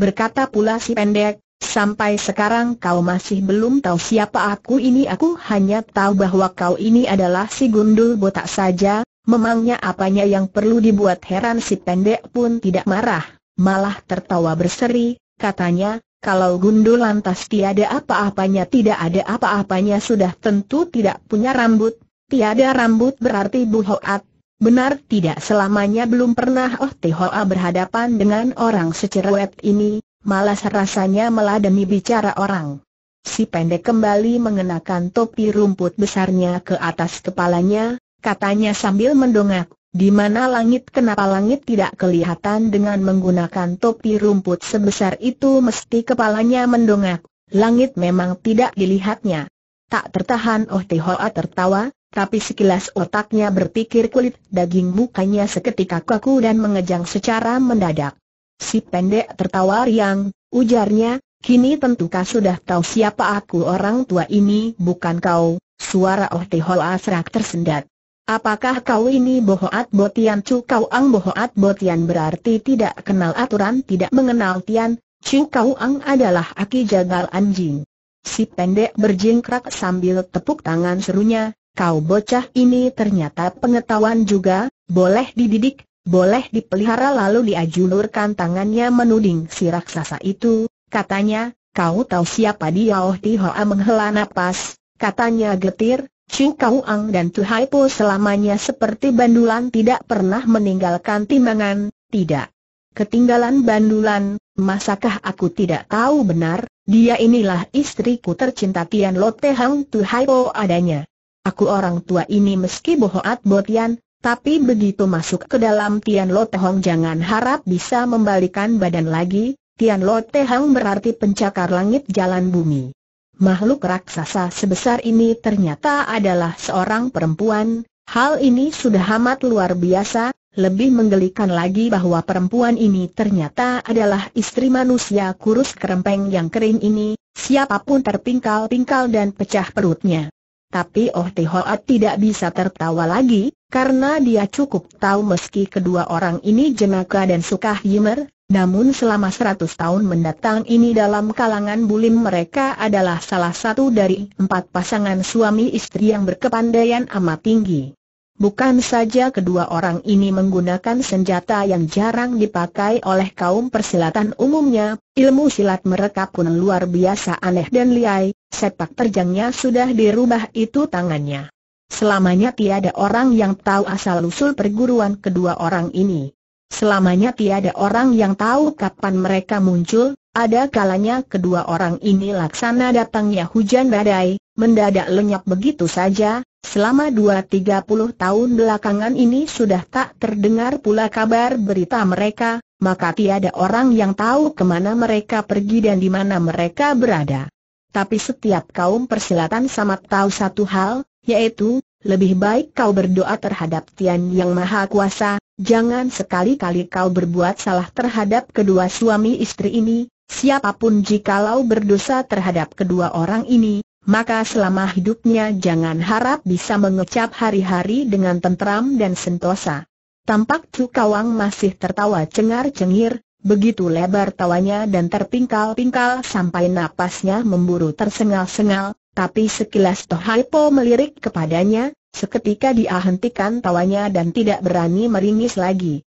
berkata pula si pendek, Sampai sekarang kau masih belum tahu siapa aku ini Aku hanya tahu bahwa kau ini adalah si gundul botak saja Memangnya apanya yang perlu dibuat heran si pendek pun tidak marah Malah tertawa berseri, katanya Kalau gundul lantas tiada apa-apanya Tidak ada apa-apanya sudah tentu tidak punya rambut Tiada rambut berarti buhoat Benar tidak selamanya belum pernah Oh Hoa berhadapan dengan orang secerewet ini, malas rasanya meladeni bicara orang. Si pendek kembali mengenakan topi rumput besarnya ke atas kepalanya, katanya sambil mendongak, di mana langit kenapa langit tidak kelihatan dengan menggunakan topi rumput sebesar itu mesti kepalanya mendongak, langit memang tidak dilihatnya. Tak tertahan Oh Hoa tertawa, tapi sekilas otaknya berpikir kulit daging mukanya seketika kaku dan mengejang secara mendadak. Si pendek tertawa riang, ujarnya, kini tentukah sudah tahu siapa aku orang tua ini bukan kau, suara Oh Tihol Asrak tersendat. Apakah kau ini Bohoat Botian cu Kau Ang Bohoat Botian berarti tidak kenal aturan tidak mengenal Tian, Cu Kau Ang adalah aki jagal anjing. Si pendek berjingkrak sambil tepuk tangan serunya, kau bocah ini ternyata pengetahuan juga, boleh dididik, boleh dipelihara lalu diajulurkan tangannya menuding si raksasa itu, katanya, kau tahu siapa dia Oh Tihoa menghela napas, katanya getir, Chu Kau Ang dan Tu Hai Po selamanya seperti bandulan tidak pernah meninggalkan timbangan, tidak. Ketinggalan bandulan, masakah aku tidak tahu benar, dia inilah istriku tercinta Tian Lo Hang Tu Hai Po adanya. Aku orang tua ini meski bohoat botian, tapi begitu masuk ke dalam Tian Lo Tehong jangan harap bisa membalikan badan lagi, Tian Lo Tehong berarti pencakar langit jalan bumi. Makhluk raksasa sebesar ini ternyata adalah seorang perempuan, hal ini sudah amat luar biasa, lebih menggelikan lagi bahwa perempuan ini ternyata adalah istri manusia kurus kerempeng yang kering ini, siapapun terpingkal-pingkal dan pecah perutnya. Tapi Oh Tehoat tidak bisa tertawa lagi, karena dia cukup tahu meski kedua orang ini jenaka dan suka himer, namun selama seratus tahun mendatang ini dalam kalangan bulim mereka adalah salah satu dari empat pasangan suami istri yang berkepandaian amat tinggi. Bukan saja kedua orang ini menggunakan senjata yang jarang dipakai oleh kaum persilatan umumnya, ilmu silat mereka pun luar biasa aneh dan liai, Sepak terjangnya sudah dirubah itu tangannya. Selamanya tiada orang yang tahu asal-usul perguruan kedua orang ini. Selamanya tiada orang yang tahu kapan mereka muncul, ada kalanya kedua orang ini laksana datangnya hujan badai, mendadak lenyap begitu saja, selama 2-30 tahun belakangan ini sudah tak terdengar pula kabar berita mereka, maka tiada orang yang tahu kemana mereka pergi dan di mana mereka berada tapi setiap kaum persilatan sama tahu satu hal, yaitu, lebih baik kau berdoa terhadap Tian Yang Maha Kuasa, jangan sekali-kali kau berbuat salah terhadap kedua suami istri ini, siapapun jikalau berdosa terhadap kedua orang ini, maka selama hidupnya jangan harap bisa mengecap hari-hari dengan tentram dan sentosa. Tampak Chu Kawang masih tertawa cengar-cengir, Begitu lebar tawanya dan terpingkal-pingkal sampai napasnya memburu tersengal-sengal, tapi sekilas Tohaipo melirik kepadanya, seketika dia hentikan tawanya dan tidak berani meringis lagi.